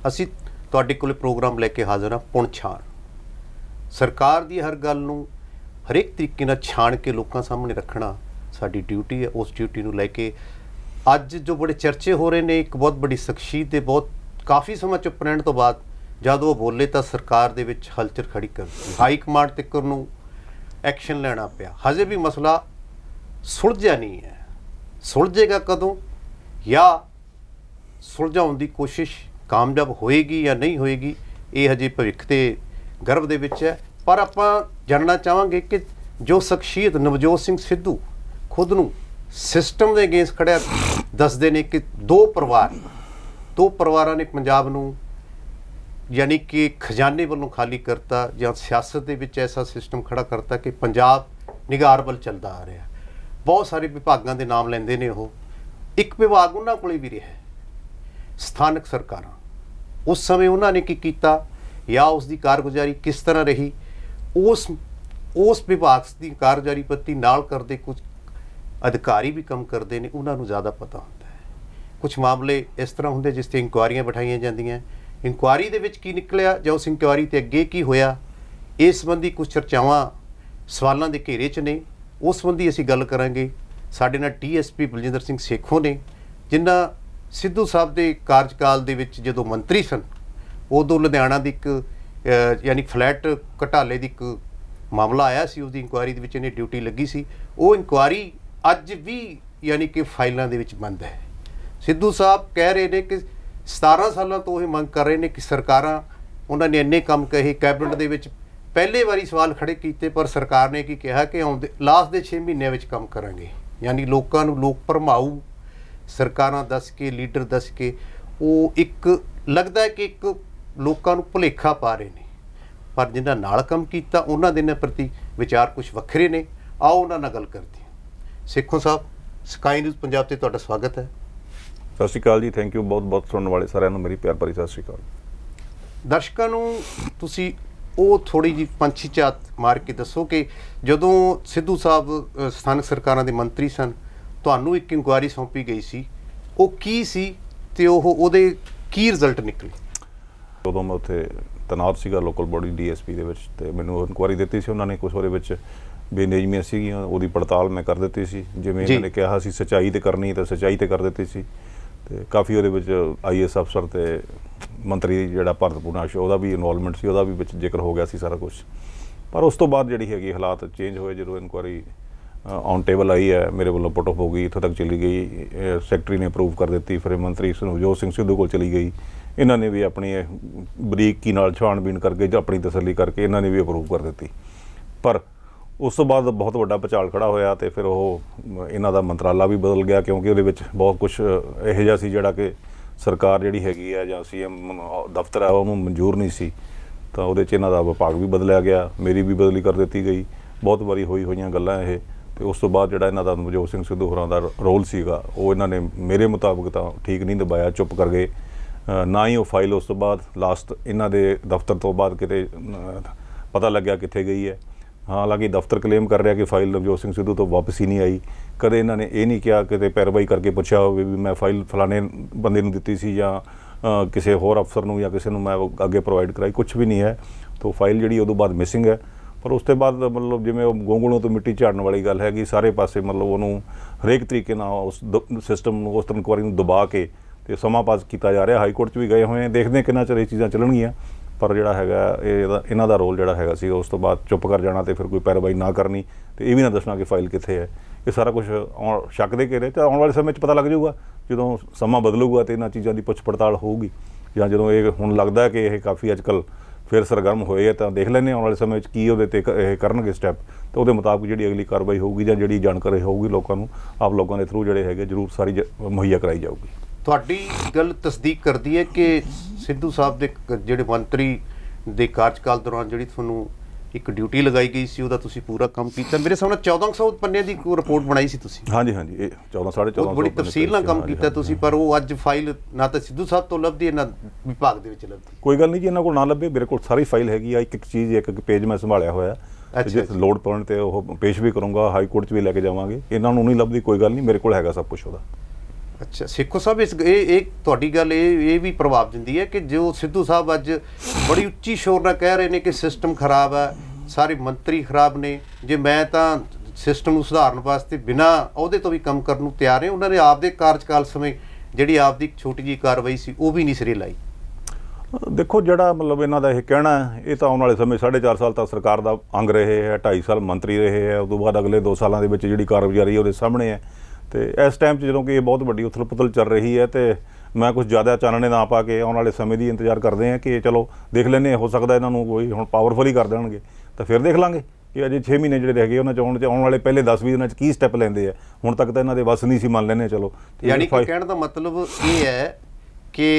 ਅਸੀਂ ਤੁਹਾਡੇ ਕੋਲ ਪ੍ਰੋਗਰਾਮ ਲੈ ਕੇ ਹਾਜ਼ਰ ਹਾਂ ਪੁਣਛਾਣ ਸਰਕਾਰ ਦੀ ਹਰ ਗੱਲ ਨੂੰ ਹਰੇਕ ਤਰੀਕੇ ਨਾਲ ਛਾਣ ਕੇ ਲੋਕਾਂ ਸਾਹਮਣੇ ਰੱਖਣਾ ਸਾਡੀ ਡਿਊਟੀ ਹੈ ਉਸ ਡਿਊਟੀ ਨੂੰ ਲੈ ਕੇ ਅੱਜ ਜੋ ਬੜੇ ਚਰਚੇ ਹੋ ਰਹੇ ਨੇ ਇੱਕ ਬਹੁਤ ਵੱਡੀ ਸ਼ਖਸੀਅਤ ਦੇ ਬਹੁਤ ਕਾਫੀ ਸਮਾਂ ਚੁੱਪ ਰਹਿਣ ਤੋਂ ਬਾਅਦ ਜਦ ਉਹ ਬੋਲੇ ਤਾਂ ਸਰਕਾਰ ਦੇ ਵਿੱਚ ਹਲਚਲ ਖੜੀ ਕਰ ਦਿੱਤੀ ਹਾਈ ਕਮਾਂਡ ਤੱਕ ਨੂੰ ਐਕਸ਼ਨ ਲੈਣਾ ਪਿਆ ਹਜੇ ਵੀ ਮਸਲਾ ਸੁਲਝਿਆ ਨਹੀਂ ਹੈ ਸੁਲਝੇਗਾ ਕਦੋਂ ਜਾਂ ਸੁਲਝਾਉਣ ਦੀ ਕੋਸ਼ਿਸ਼ ਕਾਮਯਾਬ ਹੋਏਗੀ ਜਾਂ ਨਹੀਂ ਹੋਏਗੀ ਇਹ ਹਜੇ ਭਵਿੱਖ ਤੇ ਗਰਭ ਦੇ ਵਿੱਚ ਹੈ ਪਰ ਆਪਾਂ ਜਾਣਨਾ ਚਾਹਾਂਗੇ ਕਿ ਜੋ ਸ਼ਖਸੀਅਤ ਨਵਜੋਤ ਸਿੰਘ ਸਿੱਧੂ ਖੁਦ ਨੂੰ ਸਿਸਟਮ ਦੇ ਅਗੇਂਸਟ ਖੜਿਆ ਦੱਸਦੇ ਨੇ ਕਿ ਦੋ ਪਰਿਵਾਰ ਦੋ ਪਰਿਵਾਰਾਂ ਨੇ ਪੰਜਾਬ ਨੂੰ ਯਾਨੀ ਕਿ ਖਜ਼ਾਨੇ ਵੱਲੋਂ ਖਾਲੀ ਕਰਤਾ ਜਾਂ ਸਿਆਸਤ ਦੇ ਵਿੱਚ ਐਸਾ ਸਿਸਟਮ ਖੜਾ ਕਰਤਾ ਕਿ ਪੰਜਾਬ ਨਿਗਾਰ ਵੱਲ ਚੱਲਦਾ ਆ ਰਿਹਾ ਬਹੁਤ ਸਾਰੇ ਵਿਭਾਗਾਂ ਦੇ ਨਾਮ ਲੈਂਦੇ ਨੇ ਉਹ ਇੱਕ ਵਿਭਾਗ ਉਹਨਾਂ ਕੋਲੇ ਵੀ ਰਿਹਾ ਸਥਾਨਕ ਸਰਕਾਰਾਂ ਉਸ ਸਮੇਂ ਉਹਨਾਂ ਨੇ ਕੀ ਕੀਤਾ ਜਾਂ ਉਸ ਦੀ ਕਾਰਗੁਜ਼ਾਰੀ ਕਿਸ ਤਰ੍ਹਾਂ ਰਹੀ ਉਸ ਉਸ ਵਿਭਾਗ ਦੀ ਕਾਰਗੁਜ਼ਾਰੀ ਪੱਤੀ ਨਾਲ ਕਰਦੇ ਕੁਝ ਅਧਿਕਾਰੀ ਵੀ ਕੰਮ ਕਰਦੇ ਨੇ ਉਹਨਾਂ ਨੂੰ ਜ਼ਿਆਦਾ ਪਤਾ ਹੁੰਦਾ ਹੈ ਕੁਝ ਮਾਮਲੇ ਇਸ ਤਰ੍ਹਾਂ ਹੁੰਦੇ ਜਿਸ ਤੇ ਇਨਕੁਆਰੀਆਂ ਬਿਠਾਈਆਂ ਜਾਂਦੀਆਂ ਇਨਕੁਆਰੀ ਦੇ ਵਿੱਚ ਕੀ ਨਿਕਲਿਆ ਜਾਂ ਉਸ ਇਨਕੁਆਰੀ ਤੇ ਅੱਗੇ ਕੀ ਹੋਇਆ ਇਸ ਸੰਬੰਧੀ ਕੁਝ ਚਰਚਾਵਾਂ ਸਵਾਲਾਂ ਦੇ ਘੇਰੇ 'ਚ ਨੇ ਉਸ ਸੰਬੰਧੀ ਅਸੀਂ ਗੱਲ ਕਰਾਂਗੇ ਸਾਡੇ ਨਾਲ ਟੀਐਸਪੀ ਬਲਜਿੰਦਰ ਸਿੰਘ ਸੇਖੋਂ ਨੇ ਜਿਨ੍ਹਾਂ ਸਿੱਧੂ ਸਾਹਿਬ ਦੇ ਕਾਰਜਕਾਲ ਦੇ ਵਿੱਚ ਜਦੋਂ ਮੰਤਰੀ ਸਨ ਉਦੋਂ ਲੁਧਿਆਣਾ ਦੀ ਇੱਕ ਯਾਨੀ ਫਲੈਟ ਘਟਾਲੇ ਦੀ ਇੱਕ ਮਾਮਲਾ ਆਇਆ ਸੀ ਉਸ ਦੀ ਇਨਕੁਆਇਰੀ ਦੇ ਵਿੱਚ ਇਹਨੇ ਡਿਊਟੀ ਲੱਗੀ ਸੀ ਉਹ ਇਨਕੁਆਇਰੀ ਅੱਜ ਵੀ ਯਾਨੀ ਕਿ ਫਾਈਲਾਂ ਦੇ ਵਿੱਚ ਬੰਦ ਹੈ ਸਿੱਧੂ ਸਾਹਿਬ ਕਹਿ ਰਹੇ ਨੇ ਕਿ 17 ਸਾਲਾਂ ਤੋਂ ਇਹ ਮੰਗ ਕਰ ਰਹੇ ਨੇ ਕਿ ਸਰਕਾਰਾਂ ਉਹਨਾਂ ਨੇ ਇੰਨੇ ਕੰਮ ਕਹੇ ਕੈਬਨਿਟ ਦੇ ਵਿੱਚ ਪਹਿਲੇ ਵਾਰੀ ਸਵਾਲ ਖੜੇ ਕੀਤੇ ਪਰ ਸਰਕਾਰ ਨੇ ਕੀ ਕਿਹਾ ਕਿ ਆਉਂਦੇ ਲਾਸਟ ਦੇ 6 ਮਹੀਨਿਆਂ ਵਿੱਚ ਕੰਮ ਕਰਾਂਗੇ ਯਾਨੀ ਲੋਕਾਂ ਨੂੰ ਲੋਕ ਭਰਮਾਉ ਸਰਕਾਰਾਂ ਦੱਸ ਕੇ ਲੀਡਰ ਦੱਸ ਕੇ ਉਹ ਇੱਕ ਲੱਗਦਾ ਹੈ ਕਿ ਇੱਕ ਲੋਕਾਂ ਨੂੰ ਭੁਲੇਖਾ ਪਾ ਰਹੇ ਨੇ ਪਰ ਜਿਨ੍ਹਾਂ ਨਾਲ ਕੰਮ ਕੀਤਾ ਉਹਨਾਂ ਦੇ ਨੇ ਪ੍ਰਤੀ ਵਿਚਾਰ ਕੁਝ ਵੱਖਰੇ ਨੇ ਆਓ ਉਹਨਾਂ ਨਾਲ ਗੱਲ ਕਰਦੇ ਹਾਂ ਸੇਖੋਂ ਸਾਹਿਬ ਸਕਾਈ ਨਿਊਜ਼ ਪੰਜਾਬ ਤੇ ਤੁਹਾਡਾ ਸਵਾਗਤ ਹੈ ਸਤਿ ਸ਼੍ਰੀ ਅਕਾਲ ਜੀ ਥੈਂਕ ਯੂ ਬਹੁਤ ਬਹੁਤ ਸੁਣਨ ਵਾਲੇ ਸਾਰਿਆਂ ਨੂੰ ਮੇਰੀ ਪਿਆਰ ਭਰੀ ਸਤਿ ਸ਼੍ਰੀ ਅਕਾਲ ਦਰਸ਼ਕਾਂ ਨੂੰ ਤੁਸੀਂ ਉਹ ਥੋੜੀ ਜੀ ਪੰਛੀ ਚਾਤ ਮਾਰ ਕੇ ਦੱਸੋ ਕਿ ਜਦੋਂ ਸਿੱਧੂ ਸਾਹਿਬ ਸਥਾਨਕ ਸਰਕਾਰਾਂ ਦੇ ਮੰਤਰੀ ਸਨ ਤੁਹਾਨੂੰ ਇੱਕ ਇਨਕੁਆਰੀ ਸੌਂਪੀ ਗਈ ਸੀ ਉਹ ਕੀ ਸੀ ਤੇ ਉਹ ਉਹਦੇ ਕੀ ਰਿਜ਼ਲਟ ਨਿਕਲੇ ਜਦੋਂ ਮੈਂ ਉੱਥੇ ਤਨਾਤ ਸੀਗਾ ਲੋਕਲ ਬੋਡੀ ਡੀਐਸਪੀ ਦੇ ਵਿੱਚ ਤੇ ਮੈਨੂੰ ਇਨਕੁਆਰੀ ਦਿੱਤੀ ਸੀ ਉਹਨਾਂ ਨੇ ਕੁਝ ਹੋਰੇ ਵਿੱਚ ਬੇਨੇਜਮੀਆਂ ਸੀਗੀਆਂ ਉਹਦੀ ਪੜਤਾਲ ਮੈਂ ਕਰ ਦਿੱਤੀ ਸੀ ਜਿਵੇਂ ਇਹਨਾਂ ਨੇ ਕਿਹਾ ਸੀ ਸਚਾਈ ਤੇ ਕਰਨੀ ਤਾਂ ਸਚਾਈ ਤੇ ਕਰ ਦਿੱਤੀ ਸੀ ਤੇ ਕਾਫੀ ਉਹਦੇ ਵਿੱਚ ਆਈਐਸ ਅਫਸਰ ਤੇ ਮੰਤਰੀ ਜਿਹੜਾ ਭਰਤ ਪੂਨਾਸ਼ ਉਹਦਾ ਵੀ ਇਨਵੋਲਵਮੈਂਟ ਸੀ ਉਹਦਾ ਵੀ ਵਿੱਚ ਜ਼ਿਕਰ ਹੋ ਗਿਆ ਸੀ ਸਾਰਾ ਕੁਝ ਪਰ ਉਸ ਤੋਂ ਬਾਅਦ ਜਿਹੜੀ ਹੈਗੀ ਹਾਲਾਤ ਚੇਂਜ ਹੋਏ ਜਦੋਂ ਇਨਕੁਆਰੀ ਔਨ ਟੇਬਲ ਆਈ ਹੈ ਮੇਰੇ ਵੱਲੋਂ ਪੁੱਟ ਹੋ ਗਈ ਇੱਥੋਂ ਤੱਕ ਚਲੀ ਗਈ ਸੈਕਟਰੀ ਨੇ ਅਪਰੂਵ ਕਰ ਦਿੱਤੀ ਫਿਰ ਮੰਤਰੀ ਸੁਨੋਜੋ ਸਿੰਘ ਸਿੱਧੂ ਕੋਲ ਚਲੀ ਗਈ ਇਹਨਾਂ ਨੇ ਵੀ ਆਪਣੀ ਬਰੀਕੀ ਨਾਲ ਛਾਣਬੀਣ ਕਰਕੇ ਜਾਂ ਆਪਣੀ ਤਸੱਲੀ ਕਰਕੇ ਇਹਨਾਂ ਨੇ ਵੀ ਅਪਰੂਵ ਕਰ ਦਿੱਤੀ ਪਰ ਉਸ ਤੋਂ ਬਾਅਦ ਬਹੁਤ ਵੱਡਾ ਪਚਾਲ ਖੜਾ ਹੋਇਆ ਤੇ ਫਿਰ ਉਹ ਇਹਨਾਂ ਦਾ ਮੰਤਰਾਲਾ ਵੀ ਬਦਲ ਗਿਆ ਕਿਉਂਕਿ ਉਹਦੇ ਵਿੱਚ ਬਹੁਤ ਕੁਝ ਇਹੋ ਜਿਹਾ ਸੀ ਜਿਹੜਾ ਕਿ ਸਰਕਾਰ ਜਿਹੜੀ ਹੈਗੀ ਆ ਜਾਂ ਸੀਐਮ ਦਫ਼ਤਰ ਆ ਉਹਨੂੰ ਮਨਜ਼ੂਰ ਨਹੀਂ ਸੀ ਤਾਂ ਉਹਦੇ 'ਚ ਇਹਨਾਂ ਦਾ ਵਿਭਾਗ ਵੀ ਬਦਲਿਆ ਗਿਆ ਮੇਰੀ ਵੀ ਬਦਲੀ ਕਰ ਦਿੱਤੀ ਗਈ ਬਹੁਤ ਵਾਰੀ ਹੋਈ ਹੋਈਆਂ ਗੱਲਾਂ ਇਹ ਤੇ ਉਸ ਤੋਂ ਬਾਅਦ ਜਿਹੜਾ ਇਹਨਾਂ ਦਾ ਨਵਜੋਤ ਸਿੰਘ ਸਿੱਧੂ ਹੋਰਾਂ ਦਾ ਰੋਲ ਸੀਗਾ ਉਹ ਇਹਨਾਂ ਨੇ ਮੇਰੇ ਮੁਤਾਬਕ ਤਾਂ ਠੀਕ ਨਹੀਂ ਦਬਾਇਆ ਚੁੱਪ ਕਰ ਗਏ ਨਾ ਹੀ ਉਹ ਫਾਈਲ ਉਸ ਤੋਂ ਬਾਅਦ ਲਾਸਟ ਇਹਨਾਂ ਦੇ ਦਫ਼ਤਰ ਤੋਂ ਬਾਅਦ ਕਿਤੇ ਪਤਾ ਲੱਗਿਆ ਕਿੱਥੇ ਗਈ ਹੈ ਹਾਲਾਂਕਿ ਦਫ਼ਤਰ ਕਲੇਮ ਕਰ ਰਿਹਾ ਕਿ ਫਾਈਲ ਨਵਜੋਤ ਸਿੰਘ ਸਿੱਧੂ ਤੋਂ ਵਾਪਸ ਹੀ ਨਹੀਂ ਆਈ ਕਦੇ ਇਹਨਾਂ ਨੇ ਇਹ ਨਹੀਂ ਕਿਹਾ ਕਿਤੇ ਪੈਰਵਾਈ ਕਰਕੇ ਪੁੱਛਿਆ ਹੋਵੇ ਵੀ ਮੈਂ ਫਾਈਲ ਫਲਾਣੇ ਬੰਦੇ ਨੂੰ ਦਿੱਤੀ ਸੀ ਜਾਂ ਕਿਸੇ ਹੋਰ ਅਫਸਰ ਨੂੰ ਜਾਂ ਕਿਸੇ ਨੂੰ ਮੈਂ ਅੱਗੇ ਪ੍ਰੋਵਾਈਡ ਕਰਾਈ ਕੁਝ ਵੀ ਨਹੀਂ ਹੈ ਤੋਂ ਫਾਈਲ ਜਿਹੜੀ ਉਦੋਂ ਬਾਅਦ ਮਿਸਿੰਗ ਹੈ ਪਰ ਉਸ ਤੋਂ ਬਾਅਦ ਮਤਲਬ ਜਿਵੇਂ ਉਹ ਗੋਂਗਲੋਂ ਤੋਂ ਮਿੱਟੀ ਝਾੜਨ ਵਾਲੀ ਗੱਲ ਹੈ ਕਿ ਸਾਰੇ ਪਾਸੇ ਮਤਲਬ ਉਹਨੂੰ ਹਰੇਕ ਤਰੀਕੇ ਨਾਲ ਉਸ ਸਿਸਟਮ ਨੂੰ ਉਸ ਇਨਕੁਆਰੀ ਨੂੰ ਦਬਾ ਕੇ ਤੇ ਸਮਾਂ ਪਾਸ ਕੀਤਾ ਜਾ ਰਿਹਾ ਹਾਈ ਕੋਰਟ 'ਚ ਵੀ ਗਏ ਹੋਏ ਆ ਦੇਖਦੇ ਕਿੰਨਾ ਚਿਰ ਇਹ ਚੀਜ਼ਾਂ ਚੱਲਣਗੀਆਂ ਪਰ ਜਿਹੜਾ ਹੈਗਾ ਇਹ ਇਹਨਾਂ ਦਾ ਰੋਲ ਜਿਹੜਾ ਹੈਗਾ ਸੀ ਉਸ ਤੋਂ ਬਾਅਦ ਚੁੱਪ ਕਰ ਜਾਣਾ ਤੇ ਫਿਰ ਕੋਈ ਪੈਰਵਾਈ ਨਾ ਕਰਨੀ ਤੇ ਇਹ ਵੀ ਨਾ ਦੱਸਣਾ ਕਿ ਫਾਈਲ ਕਿੱਥੇ ਹੈ ਇਹ ਸਾਰਾ ਕੁਝ ਸ਼ੱਕ ਦੇ ਘੇਰੇ ਤੇ ਆਉਣ ਵਾਲੇ ਸਮੇਂ 'ਚ ਪਤਾ ਲੱਗ ਜਾਊਗਾ ਜਦੋਂ ਸਮਾਂ ਬਦਲੂਗਾ ਤੇ ਇਹਨਾਂ ਚੀਜ਼ਾਂ ਦੀ ਪੁੱਛ ਪੜਤਾਲ ਹੋਊਗੀ ਜਾਂ ਜਦੋਂ ਇਹ ਹੁਣ ਲੱਗਦਾ ਕਿ ਇਹ ਕਾਫੀ ਅੱਜਕੱਲ ਫਿਰ ਸਰਗਰਮ ਹੋਏ ਤਾਂ ਦੇਖ ਲੈਣੇ ਆਉਣ ਵਾਲੇ ਸਮੇਂ ਵਿੱਚ ਕੀ ਉਹਦੇ ਤੇ ਇਹ ਕਰਨਗੇ ਸਟੈਪ ਤੇ ਉਹਦੇ ਮੁਤਾਬਕ ਜਿਹੜੀ ਅਗਲੀ ਕਾਰਵਾਈ ਹੋਊਗੀ ਜਾਂ ਜਿਹੜੀ ਜਾਣਕਾਰੀ ਹੋਊਗੀ ਲੋਕਾਂ ਨੂੰ ਆਪ ਲੋਕਾਂ ਦੇ ਥਰੂ ਜਿਹੜੇ ਹੈਗੇ ਜ਼ਰੂਰ ਸਾਰੀ ਮੁਹੱਈਆ ਕਰਾਈ ਜਾਊਗੀ ਤੁਹਾਡੀ ਗੱਲ ਤਸਦੀਕ ਕਰਦੀ ਹੈ ਕਿ ਸਿੱਧੂ ਸਾਹਿਬ ਦੇ ਜਿਹੜੇ ਮੰਤਰੀ ਦੇ ਕਾਰਜਕਾਲ ਦੌਰਾਨ ਜਿਹੜੀ ਤੁਹਾਨੂੰ ਇੱਕ ਡਿਊਟੀ ਲਗਾਈ ਗਈ ਸੀ ਉਹਦਾ ਤੁਸੀਂ ਪੂਰਾ ਕੰਮ ਕੀਤਾ ਮੇਰੇ ਸਾਹਮਣੇ 1400 ਪੰਨੇ ਦੀ ਰਿਪੋਰਟ ਬਣਾਈ ਸੀ ਤੁਸੀਂ ਹਾਂਜੀ ਹਾਂਜੀ ਇਹ 14 1450 ਬੜੀ ਤਫਸੀਲ ਨਾਲ ਕੰਮ ਕੀਤਾ ਤੁਸੀਂ ਪਰ ਉਹ ਅੱਜ ਫਾਈਲ ਨਾ ਤਾਂ ਸਿੱਧੂ ਸਾਹਿਬ ਤੋਂ ਲੱਭਦੀ ਇਹਨਾਂ ਵਿਭਾਗ ਦੇ ਵਿੱਚ ਲੱਭਦੀ ਕੋਈ ਗੱਲ ਨਹੀਂ ਜੀ ਇਹਨਾਂ ਕੋਲ ਨਾ ਲੱਭੇ ਮੇਰੇ ਕੋਲ ਸਾਰੀ ਫਾਈਲ ਹੈਗੀ ਆ ਇੱਕ ਇੱਕ ਚੀਜ਼ ਇੱਕ ਇੱਕ ਪੇਜ ਮੈਂ ਸੰਭਾਲਿਆ ਹੋਇਆ ਜੇ ਲੋਡ ਪਾਉਣ ਤੇ ਉਹ ਪੇਸ਼ ਵੀ ਕਰੂੰਗਾ ਹਾਈ ਕੋਰਟ 'ਚ ਵੀ ਲੈ ਕੇ ਜਾਵਾਂਗੇ ਇਹਨਾਂ ਨੂੰ ਨਹੀਂ ਲੱਭਦੀ ਕੋਈ ਗੱਲ ਨਹੀਂ ਮੇਰੇ ਕੋਲ ਹੈਗਾ ਸਭ ਕੁਝ ਉਹਦਾ ਅੱਛਾ ਸਿੱਖੋ ਸਾਹਿਬ ਇਸ ਇਹ ਇਹ ਤੁਹਾਡੀ ਗੱਲ ਇਹ ਇਹ ਵੀ ਪ੍ਰਭਾਵ ਦਿੰਦੀ ਹੈ ਕਿ ਜੋ ਸਿੱਧੂ ਸਾਹਿਬ ਅੱਜ ਬੜੀ ਉੱਚੀ ਸ਼ੋਰ ਨਾਲ ਕਹਿ ਰਹੇ ਨੇ ਕਿ ਸਿਸਟਮ ਖਰਾਬ ਹੈ ਸਾਰੇ ਮੰਤਰੀ ਖਰਾਬ ਨੇ ਜੇ ਮੈਂ ਤਾਂ ਸਿਸਟਮ ਨੂੰ ਸੁਧਾਰਨ ਵਾਸਤੇ ਬਿਨਾ ਉਹਦੇ ਤੋਂ ਵੀ ਕੰਮ ਕਰਨ ਨੂੰ ਤਿਆਰ ਹੈ ਉਹਨਾਂ ਨੇ ਆਪਦੇ ਕਾਰਜਕਾਲ ਸਮੇਂ ਜਿਹੜੀ ਆਪਦੀ ਛੋਟੀ ਜੀ ਕਾਰਵਾਈ ਸੀ ਉਹ ਵੀ ਨਹੀਂ ਸਿਰੇ ਲਾਈ ਦੇਖੋ ਜਿਹੜਾ ਮਤਲਬ ਇਹਨਾਂ ਦਾ ਇਹ ਕਹਿਣਾ ਇਹ ਤਾਂ ਆਉਣ ਵਾਲੇ ਸਮੇਂ 4.5 ਸਾਲ ਤੱਕ ਸਰਕਾਰ ਦਾ ਅੰਗ ਰਹੇ ਹੈ 2.5 ਸਾਲ ਮੰਤਰੀ ਰਹੇ ਹੈ ਉਸ ਤੋਂ ਬਾਅਦ ਅਗਲੇ 2 ਸਾਲਾਂ ਦੇ ਵਿੱਚ ਜਿਹੜੀ ਕਾਰਗੁਜ਼ਾਰੀ ਉਹਦੇ ਸਾਹਮਣੇ ਹੈ ਤੇ ਇਸ ਟਾਈਮ 'ਚ ਜਦੋਂ ਕਿ ਇਹ ਬਹੁਤ ਵੱਡੀ ਉਥਲ-ਪੁਥਲ ਚੱਲ ਰਹੀ ਹੈ ਤੇ ਮੈਂ ਕੁਝ ਜ਼ਿਆਦਾ ਚਾਨਣੇ ਨਾ ਪਾ ਕੇ ਆਉਣ ਵਾਲੇ ਸਮੇਂ ਦੀ ਇੰਤਜ਼ਾਰ ਕਰਦੇ ਹਾਂ ਕਿ ਚਲੋ ਦੇਖ ਲੈਨੇ ਹੋ ਸਕਦਾ ਇਹਨਾਂ ਨੂੰ ਕੋਈ ਹੁਣ ਪਾਵਰਫੁਲ ਹੀ ਕਰ ਦੇਣਗੇ ਤਾਂ ਫਿਰ ਦੇਖ ਲਾਂਗੇ ਕਿ ਅਜੇ 6 ਮਹੀਨੇ ਜਿਹੜੇ ਰਹਿ ਗਏ ਉਹਨਾਂ ਚ ਆਉਣ ਚ ਆਉਣ ਵਾਲੇ ਪਹਿਲੇ 10 ਵੀ ਉਹਨਾਂ ਚ ਕੀ ਸਟੈਪ ਲੈਂਦੇ ਆ ਹੁਣ ਤੱਕ ਤਾਂ ਇਹਨਾਂ ਦੇ ਵਸ ਨਹੀਂ ਸੀ ਮੰਨ ਲੈਨੇ ਚਲੋ ਯਾਨੀ ਕਿ ਕਹਿਣ ਦਾ ਮਤਲਬ ਇਹ ਹੈ ਕਿ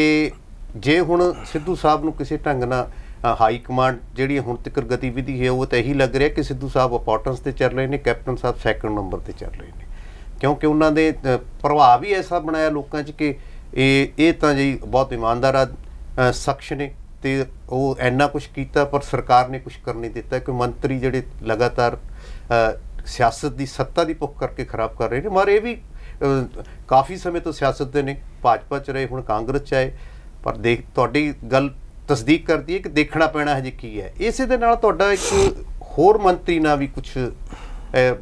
ਜੇ ਹੁਣ ਸਿੱਧੂ ਸਾਹਿਬ ਨੂੰ ਕਿਸੇ ਢੰਗ ਨਾਲ ਹਾਈ ਕਮਾਂਡ ਜਿਹੜੀ ਹੁਣ ਤੱਕ ਗਤੀਵਿਧੀ ਹੈ ਉਹ ਤਾਂ ਇਹੀ ਲੱਗ ਰਿਹਾ ਕਿ ਸਿੱਧੂ ਸਾਹਿਬ ਇੰਪੋਰਟੈਂਸ ਤੇ ਚੱਲ ਰਹੇ ਨੇ ਕੈਪਟਨ ਸਾਹਿਬ ਸੈਕੰਡ ਨੰਬਰ ਤੇ ਚੱਲ ਰਹੇ ਨੇ ਕਿਉਂਕਿ ਉਹਨਾਂ ਦੇ ਪ੍ਰਭਾਵ ਹੀ ਐਸਾ ਬਣਾਇਆ ਲੋਕਾਂ 'ਚ ਕਿ ਇਹ ਇਹ ਤਾਂ ਜੀ ਬਹੁਤ ਇਮਾਨਦਾਰ ਸ਼ਖਸ ਨੇ ਤੇ ਉਹ ਐਨਾ ਕੁਝ ਕੀਤਾ ਪਰ ਸਰਕਾਰ ਨੇ ਕੁਝ ਕਰ ਨਹੀਂ ਦਿੱਤਾ ਕਿ ਮੰਤਰੀ ਜਿਹੜੇ ਲਗਾਤਾਰ ਸਿਆਸਤ ਦੀ ਸੱਤਾ ਦੀ ਭੁੱਖ ਕਰਕੇ ਖਰਾਬ ਕਰ ਰਹੇ ਨੇ ਮਰ ਇਹ ਵੀ ਕਾਫੀ ਸਮੇਂ ਤੋਂ ਸਿਆਸਤ ਦੇ ਨੇ ਭਾਜਪਾ ਚ ਰਹੇ ਹੁਣ ਕਾਂਗਰਸ ਚ ਆਏ ਪਰ ਦੇਖ ਤੁਹਾਡੀ ਗੱਲ ਤਸਦੀਕ ਕਰਦੀ ਹੈ ਕਿ ਦੇਖਣਾ ਪੈਣਾ ਹੈ ਜੀ ਕੀ ਹੈ ਇਸੇ ਦੇ ਨਾਲ ਤੁਹਾਡਾ ਇੱਕ ਹੋਰ ਮੰਤਰੀ ਨਾਲ ਵੀ ਕੁਝ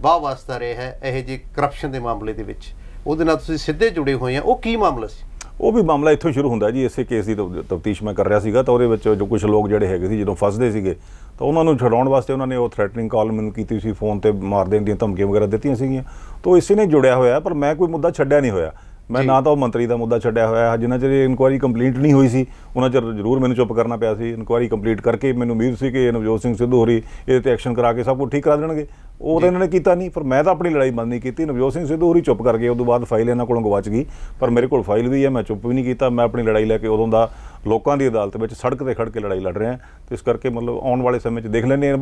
ਵਾਹ ਵਾਸਤਾ ਰਹੇ ਹੈ ਇਹ ਜੀ ਕਰਪਸ਼ਨ ਦੇ ਮਾਮਲੇ ਦੇ ਵਿੱਚ ਉਹਦੇ ਨਾਲ ਤੁਸੀਂ ਸਿੱਧੇ ਜੁੜੇ ਹੋਏ ਆ ਉਹ ਕੀ ਮਾਮਲਾ ਸੀ ਉਹ ਵੀ ਮਾਮਲਾ ਇੱਥੋਂ ਸ਼ੁਰੂ ਹੁੰਦਾ ਜੀ ਇਸੇ ਕੇਸ ਦੀ ਤਫਤੀਸ਼ ਮੈਂ ਕਰ ਰਿਹਾ ਸੀਗਾ ਤਾਂ ਉਹਦੇ ਵਿੱਚ ਜੋ ਕੁਝ ਲੋਕ ਜਿਹੜੇ ਹੈਗੇ ਸੀ ਜਦੋਂ ਫਸਦੇ ਸੀਗੇ ਤਾਂ ਉਹਨਾਂ ਨੂੰ ਛਡਾਉਣ ਵਾਸਤੇ ਉਹਨਾਂ ਨੇ ਉਹ ਥ੍ਰੈਟਨਿੰਗ ਕਾਲ ਮੈਨੂੰ ਕੀਤੀ ਸੀ ਫੋਨ ਤੇ ਮਾਰ ਦੇਣ ਦੀਆਂ ਧਮਕੀਆਂ ਵਗੈਰਾ ਦਿੱਤੀਆਂ ਸੀਗੀਆਂ ਤਾਂ ਇਸੇ ਨੇ ਜੁੜਿਆ ਹੋਇਆ ਪਰ ਮੈਂ ਕੋਈ ਮੁੱਦਾ ਛੱਡਿਆ ਨਹੀਂ ਹੋਇਆ ਮੈਂ ਨਾ ਤਾਂ ਉਹ ਮੰਤਰੀ ਦਾ ਮੁੱਦਾ ਛੱਡਿਆ ਹੋਇਆ ਹੈ ਜਿੰਨਾ ਚਿਰ ਇਨਕੁਆਇਰੀ ਕੰਪਲੀਟ ਨਹੀਂ ਹੋਈ ਸੀ ਉਹਨਾਂ ਚਿਰ ਜ਼ਰੂਰ ਮੈਨੂੰ ਚੁੱਪ ਕਰਨਾ ਪਿਆ ਸੀ ਇਨਕੁਆਇਰੀ ਕੰਪਲੀਟ ਕਰਕੇ ਮੈਨੂੰ ਉਮੀਦ ਸੀ ਕਿ ਨਵਜੋਤ ਸਿੰਘ ਸਿੱਧੂ ਹੋਰੀ ਇਹਦੇ ਤੇ ਐਕਸ਼ਨ ਕਰਾ ਕੇ ਸਭ ਕੁਝ ਠੀਕ ਕਰਾ ਦੇਣਗੇ ਉਹ ਤਾਂ ਇਹਨਾਂ ਨੇ ਕੀਤਾ ਨਹੀਂ ਪਰ ਮੈਂ ਤਾਂ ਆਪਣੀ ਲੜਾਈ ਬੰਦ ਨਹੀਂ ਕੀਤੀ ਨਵਜੋਤ ਸਿੰਘ ਸਿੱਧੂ ਹੋਰੀ ਚੁੱਪ ਕਰ ਗਏ ਉਦੋਂ ਬਾਅਦ ਫਾਈਲ ਇਹਨਾਂ ਕੋਲੋਂ ਗਵਾਚ ਗਈ ਪਰ ਮੇਰੇ ਕੋਲ ਫਾਈਲ ਵੀ ਹੈ ਮੈਂ ਚੁੱਪ ਵੀ ਨਹੀਂ ਕੀਤਾ ਮੈਂ ਆਪਣੀ ਲੜਾਈ ਲੈ ਕੇ ਉਦੋਂ ਦਾ ਲੋਕਾਂ ਦੀ ਅਦਾਲਤ ਵਿੱਚ ਸੜਕ ਤੇ ਖੜ ਕੇ ਲੜਾਈ ਲੜ ਰਿਹਾ ਤੇ ਇਸ ਕਰਕੇ ਮਤਲਬ ਆਉਣ ਵਾਲੇ ਸਮੇਂ 'ਚ ਦੇਖ ਲੈਣੇ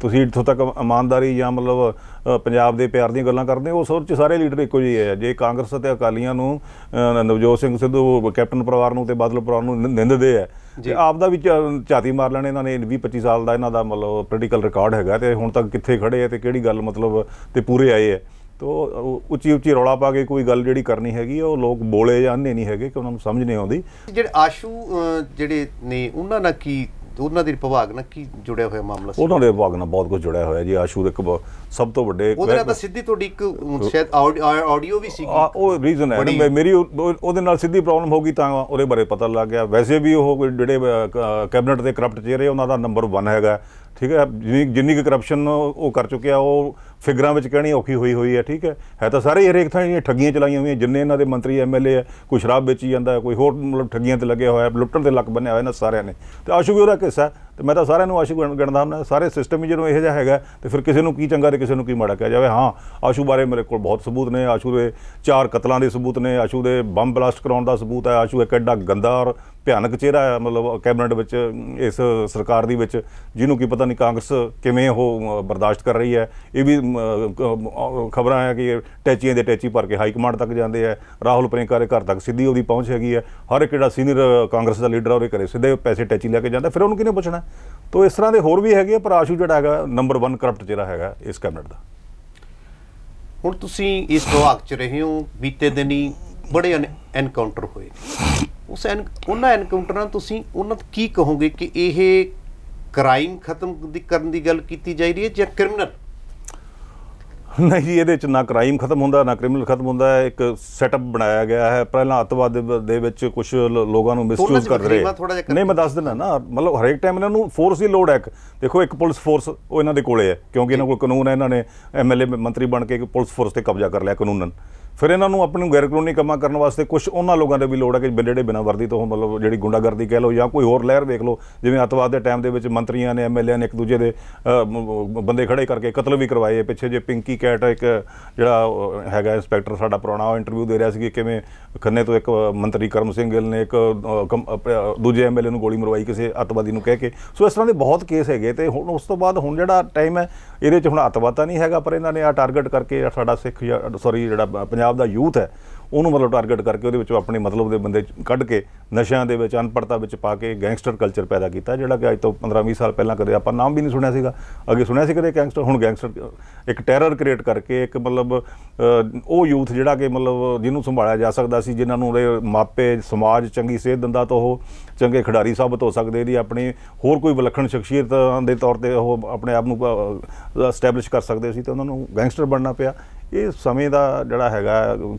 ਤੁਸੀਂ ਇੱਥੋਂ ਤੱਕ ਇਮਾਨਦਾਰੀ ਜਾਂ ਮਤਲਬ ਪੰਜਾਬ ਦੇ ਪਿਆਰ ਦੀਆਂ ਗੱਲਾਂ ਕਰਦੇ ਉਹ ਸੋਚ 'ਚ ਸਾਰੇ ਲੀਡਰ ਇੱਕੋ ਜਿਹੇ ਆ ਜੇ ਕਾਂਗਰਸ ਅਤੇ ਅਕਾਲੀਆਂ ਨੂੰ ਨਵਜੋਤ ਸਿੰਘ ਸਿੱਧੂ ਕੈਪਟਨ ਪਰਿਵਾਰ ਨੂੰ ਤੇ ਬਾਦਲ ਪਰਿਵਾਰ ਨੂੰ ਨਿੰਦਦੇ ਆ ਤੇ ਆਪ ਦਾ ਵੀ ਝਾਤੀ ਮਾਰ ਲੈਣੇ ਇਹਨਾਂ ਨੇ 20 25 ਸਾਲ ਦਾ ਇਹਨਾਂ ਦਾ ਮਤਲਬ ਪੋਲੀਟੀਕਲ ਰਿਕਾਰਡ ਹੈਗਾ ਤੇ ਹੁਣ ਤੱਕ ਕਿੱਥੇ ਖੜੇ ਆ ਤੇ ਕਿਹੜੀ ਗੱਲ ਮਤਲਬ ਤੇ ਪੂਰੇ ਆਏ ਆ ਤੋ ਉੱਚੀ ਉੱਚੀ ਰੌਲਾ ਪਾ ਕੇ ਕੋਈ ਗੱਲ ਜਿਹੜੀ ਕਰਨੀ ਹੈਗੀ ਉਹ ਲੋਕ ਬੋਲੇ ਜਾਂਦੇ ਨਹੀਂ ਹੈਗੇ ਕਿ ਉਹਨਾਂ ਨੂੰ ਸਮਝ ਨਹੀਂ ਆਉਂਦੀ ਜਿਹੜੇ ਆਸ਼ੂ ਜਿਹੜੇ ਨੇ ਉਹਨਾਂ ਨਾਲ ਕੀ ਉਹਨਾਂ ਦੇ ਵਿਭਾਗ ਨਾਲ ਕੀ ਜੁੜਿਆ ਹੋਇਆ ਮਾਮਲਾ ਸੀ ਉਹਨਾਂ ਦੇ ਵਿਭਾਗ ਨਾਲ ਬਹੁਤ ਕੁਝ ਜੁੜਿਆ ਹੋਇਆ ਜੀ ਆਸ਼ੂ ਦੇ ਸਭ ਤੋਂ ਵੱਡੇ ਉਹਦੇ ਨਾਲ ਤਾਂ ਸਿੱਧੀ ਤੁਹਾਡੀ ਇੱਕ ਸ਼ਾਇਦ ਆਡੀਓ ਵੀ ਸੀਗੀ ਉਹ ਰੀਜ਼ਨ ਹੈ ਮੇਰੀ ਉਹਦੇ ਨਾਲ ਸਿੱਧੀ ਪ੍ਰੋਬਲਮ ਹੋ ਗਈ ਤਾਂ ਉਹਦੇ ਬਾਰੇ ਪਤਾ ਲੱਗ ਗਿਆ ਵੈਸੇ ਵੀ ਉਹ ਜਿਹੜੇ ਕੈਬਨਟ ਦੇ ਕਰਪਟ ਚਿਹਰੇ ਉਹਨਾਂ ਦਾ ਨੰਬਰ 1 ਹੈਗਾ ਠੀਕ ਹੈ ਜਿੰਨੀ ਜਿੰਨੀ ਕਿ ਕਰਪਸ਼ਨ ਉਹ ਕਰ ਚੁੱਕਿਆ ਉਹ ਫਿਗਰਾਂ ਵਿੱਚ ਕਹਿਣੀ ਔਖੀ ਹੋਈ ਹੋਈ ਹੈ ਠੀਕ ਹੈ ਹੈ ਤਾਂ ਸਾਰੇ ਹਰੇਕ ਥਾਂ ਇਹ ਠੱਗੀਆਂ ਚਲਾਈਆਂ ਹੋਈਆਂ ਜਿੰਨੇ ਇਹਨਾਂ ਦੇ ਮੰਤਰੀ ਐਮਐਲਏ ਆ ਕੋਈ ਸ਼ਰਾਬ ਵੇਚੀ ਜਾਂਦਾ ਕੋਈ ਹੋਰ ਮਤਲਬ ਠੱਗੀਆਂ ਤੇ ਲੱਗਿਆ ਹੋਇਆ ਲੁੱਟਣ ਦੇ ਲੱਕ ਬੰਨਿਆ ਹੋਇਆ ਇਹਨਾਂ ਸਾਰਿਆਂ ਨੇ ਤੇ ਆਸ਼ੂ ਵੀ ਉਹਦਾ ਹਿੱਸਾ ਤੇ ਮੈਂ ਤਾਂ ਸਾਰਿਆਂ ਨੂੰ ਆਸ਼ੂ ਗਣਦਾ ਹਾਂ ਸਾਰੇ ਸਿਸਟਮ ਹੀ ਇਹ ਇਹੋ ਜਿਹਾ ਹੈਗਾ ਤੇ ਫਿਰ ਕਿਸੇ ਨੂੰ ਕੀ ਚੰਗਾ ਤੇ ਕਿਸੇ ਨੂੰ ਕੀ ਮਾੜਾ ਕਿਹਾ ਜਾਵੇ ਹਾਂ ਆਸ਼ੂ ਬਾਰੇ ਮੇਰੇ ਕੋਲ ਬਹੁਤ ਸਬੂਤ ਨੇ ਆਸ਼ੂ ਦੇ ਚਾਰ ਕਤਲਾਂ ਦੇ ਸਬੂਤ ਨੇ ਆਸ਼ੂ ਦੇ ਬੰਬ ਬਲਾਸਟ ਕਰਾਉਣ ਦਾ ਸਬੂਤ ਹੈ ਆਸ਼ੂ ਇੱਕ ਐਡਾ ਗੰਦਾ ਔਰ ਭਿਆਨਕ ਚਿਹਰਾ ਹੈ ਮਤਲਬ ਕੈਬਨਿਟ ਵਿੱਚ ਇਸ ਸਰਕਾਰ ਦੀ ਵਿੱਚ ਜਿਹਨੂੰ ਕੀ ਪਤਾ ਨਹੀਂ ਕਾਂਗਰਸ ਕਿਵੇਂ ਉਹ ਬਰਦਾਸ਼ਤ ਕਰ ਰਹੀ ਹੈ ਇਹ ਵੀ ਖਬਰਾਂ ਆ ਕਿ ਟੈਚੀਆਂ ਦੇ ਟੈਚੀ ਭਰ ਕੇ ਹਾਈ ਕਮਾਂਡ ਤੱਕ ਜਾਂਦੇ ਆ ਰਾਹੁਲ ਪ੍ਰਿੰਕਾ ਦੇ ਘਰ ਤੱਕ ਸਿੱਧੀ ਉਹਦੀ ਪਹੁੰਚ ਹੈਗੀ ਹੈ ਹਰ ਇੱਕ ਜਿਹੜਾ ਸੀਨੀਅਰ ਕਾਂਗਰਸ ਦਾ ਲੀਡਰ ਉਹਦੇ ਘਰੇ ਸਿੱਧੇ ਪੈਸੇ ਟੈਚੀ ਲੈ ਕੇ ਜਾਂਦਾ ਫਿਰ ਉਹਨੂੰ ਕਿਹਨੇ ਪੁੱਛਣਾ ਤੋ ਇਸ ਤਰ੍ਹਾਂ ਦੇ ਹੋਰ ਵੀ ਹੈਗੇ ਪਰ ਆਸ਼ੂ ਜਿਹੜਾ ਹੈਗਾ ਨੰਬਰ 1 ਕਰਪਟ ਜਿਹੜਾ ਹੈਗਾ ਇਸ ਕੈਬਨਿਟ ਦਾ ਹੁਣ ਤੁਸੀਂ ਇਸ ਵਿਭਾਗ 'ਚ ਰਹੇ ਹੋ ਬੀਤੇ ਦਿਨੀ ਬੜੇ ਐਨਕਾਊਂਟਰ ਹੋਏ ਉਸ ਉਹਨਾਂ ਐਨਕਾਊਂਟਰਾਂ ਤੁਸੀਂ ਉਹਨਾਂ ਕੀ ਕਹੋਗੇ ਕਿ ਇਹ ਕ੍ਰਾਈਮ ਖਤਮ ਕਰਨ ਦੀ ਗੱਲ ਕੀਤੀ ਜਾ ਰਹੀ ਹੈ ਜਾਂ ਕ੍ਰਿਮੀਨਲ ਨਹੀਂ ਇਹਦੇ ਵਿੱਚ ਨਾ ਕ੍ਰਾਈਮ ਖਤਮ ਹੁੰਦਾ ਨਾ ਕ੍ਰਿਮੀਨਲ ਖਤਮ ਹੁੰਦਾ ਹੈ ਇੱਕ ਸੈਟਅਪ ਬਣਾਇਆ ਗਿਆ ਹੈ ਪਹਿਲਾਂ ਅਤਵਾਦ ਦੇ ਵਿੱਚ ਕੁਝ ਲੋਕਾਂ ਨੂੰ ਮਿਸਯੂਜ਼ ਕਰ ਰਹੇ ਨਹੀਂ ਮੈਂ ਦੱਸ ਦਿੰਦਾ ਨਾ ਮਤਲਬ ਹਰੇਕ ਟਾਈਮ ਇਹਨਾਂ ਨੂੰ ਫੋਰਸ ਦੀ ਲੋੜ ਹੈ ਦੇਖੋ ਇੱਕ ਪੁਲਿਸ ਫੋਰਸ ਉਹ ਇਹਨਾਂ ਦੇ ਕੋਲੇ ਹੈ ਕਿਉਂਕਿ ਇਹਨਾਂ ਕੋਲ ਕਾਨੂੰਨ ਹੈ ਇਹਨਾਂ ਨੇ ਐਮਐਲਏ ਮੰਤਰੀ ਬਣ ਕੇ ਪੁਲਿਸ ਫੋਰਸ ਤੇ ਕਬਜ਼ਾ ਕਰ ਲਿਆ ਕਾਨੂੰਨਨ ਫਿਰ ਇਹਨਾਂ ਨੂੰ ਆਪਣੇ ਗੈਰ ਕਾਨੂੰਨੀ ਕੰਮਾਂ ਕਰਨ ਵਾਸਤੇ ਕੁਝ ਉਹਨਾਂ ਲੋਕਾਂ ਦੇ ਵੀ ਲੋੜ ਹੈ ਕਿ ਜਿਹੜੇ ਬਿਨਾਂ ਵਰਦੀ ਤੋਂ ਮਤਲਬ ਜਿਹੜੀ ਗੁੰਡਾਗਰਦੀ ਕਹਿ ਲਓ ਜਾਂ ਕੋਈ ਹੋਰ ਲਹਿਰ ਵੇਖ ਲਓ ਜਿਵੇਂ ਅਤਵਾਦ ਦੇ ਟਾਈਮ ਦੇ ਵਿੱਚ ਮੰਤਰੀਆਂ ਨੇ ਐਮਐਲਏ ਨੇ ਇੱਕ ਦੂਜੇ ਦੇ ਬੰਦੇ ਖੜੇ ਕਰਕੇ ਕਤਲ ਵੀ ਕਰਵਾਏ ਪਿੱਛੇ ਜੇ ਪਿੰਕੀ ਕੈਟ ਇੱਕ ਜਿਹੜਾ ਹੈਗਾ ਇੰਸਪੈਕਟਰ ਸਾਡਾ ਪੁਰਾਣਾ ਉਹ ਇੰਟਰਵਿਊ ਦੇ ਰਿਹਾ ਸੀ ਕਿ ਕਿਵੇਂ ਖੰਨੇ ਤੋਂ ਇੱਕ ਮੰਤਰੀ ਕਰਮ ਸਿੰਘ ਗਿੱਲ ਨੇ ਇੱਕ ਦੂਜੇ ਐਮਐਲਏ ਨੂੰ ਗੋਲੀ ਮਰਵਾਈ ਕਿਸੇ ਅਤਵਾਦੀ ਨੂੰ ਕਹਿ ਕੇ ਸੋ ਇਸ ਤਰ੍ਹਾਂ ਦੇ ਬਹੁਤ ਕੇਸ ਹੈਗੇ ਤੇ ਹੁਣ ਉਸ ਤੋਂ ਬਾਅਦ ਹੁਣ ਜਿਹੜਾ ਟਾਈਮ ਹੈ ਇਹਦੇ 'ਚ ਹੁਣ ਅਤਵਾਦ ਤਾਂ ਨਹੀਂ ਹੈਗਾ ਪਰ ਇਹਨਾਂ ਨੇ ਆ ਟਾਰਗੇਟ ਕਰਕੇ ਸਾਡਾ ਸਿੱਖ ਸੌਰੀ ਜਿਹੜਾ ਪੰਜਾਬ ਪੰਜਾਬ ਦਾ ਯੂਥ ਹੈ ਉਹਨੂੰ ਮਤਲਬ ਟਾਰਗੇਟ ਕਰਕੇ ਉਹਦੇ ਵਿੱਚੋਂ ਆਪਣੇ ਮਤਲਬ ਦੇ ਬੰਦੇ ਕੱਢ ਕੇ ਨਸ਼ਿਆਂ ਦੇ ਵਿੱਚ ਅਨਪੜਤਾ ਵਿੱਚ ਪਾ ਕੇ ਗੈਂਗਸਟਰ ਕਲਚਰ ਪੈਦਾ ਕੀਤਾ ਜਿਹੜਾ ਕਿ ਅੱਜ ਤੋਂ 15-20 ਸਾਲ ਪਹਿਲਾਂ ਕਦੇ ਆਪਾਂ ਨਾਮ ਵੀ ਨਹੀਂ ਸੁਣਿਆ ਸੀਗਾ ਅੱਗੇ ਸੁਣਿਆ ਸੀ ਕਦੇ ਗੈਂਗਸਟਰ ਹੁਣ ਗੈਂਗਸਟਰ ਇੱਕ ਟੈਰਰ ਕ੍ਰੀਏਟ ਕਰਕੇ ਇੱਕ ਮਤਲਬ ਉਹ ਯੂਥ ਜਿਹੜਾ ਕਿ ਮਤਲਬ ਜਿਹਨੂੰ ਸੰਭਾਲਿਆ ਜਾ ਸਕਦਾ ਸੀ ਜਿਨ੍ਹਾਂ ਨੂੰ ਉਹਦੇ ਮਾਪੇ ਸਮਾਜ ਚੰਗੀ ਸਿਹਤ ਦਿੰਦਾ ਤਾਂ ਉਹ ਚੰਗੇ ਖਿਡਾਰੀ ਸਾਬਤ ਹੋ ਸਕਦੇ ਦੀ ਆਪਣੀ ਹੋਰ ਕੋਈ ਵਿਲੱਖਣ ਸ਼ਖਸੀਅਤ ਦੇ ਤੌਰ ਤੇ ਉਹ ਆਪਣੇ ਆਪ ਨੂੰ ਸਟੈਬਲਿਸ਼ ਕਰ ਸਕਦੇ ਸੀ ਤੇ ਉਹਨਾਂ ਨੂੰ ਗੈਂਗਸਟਰ ਬਣਨਾ ਪਿਆ ਇਹ ਸਮੇਂ ਦਾ ਜਿਹੜਾ ਹੈਗਾ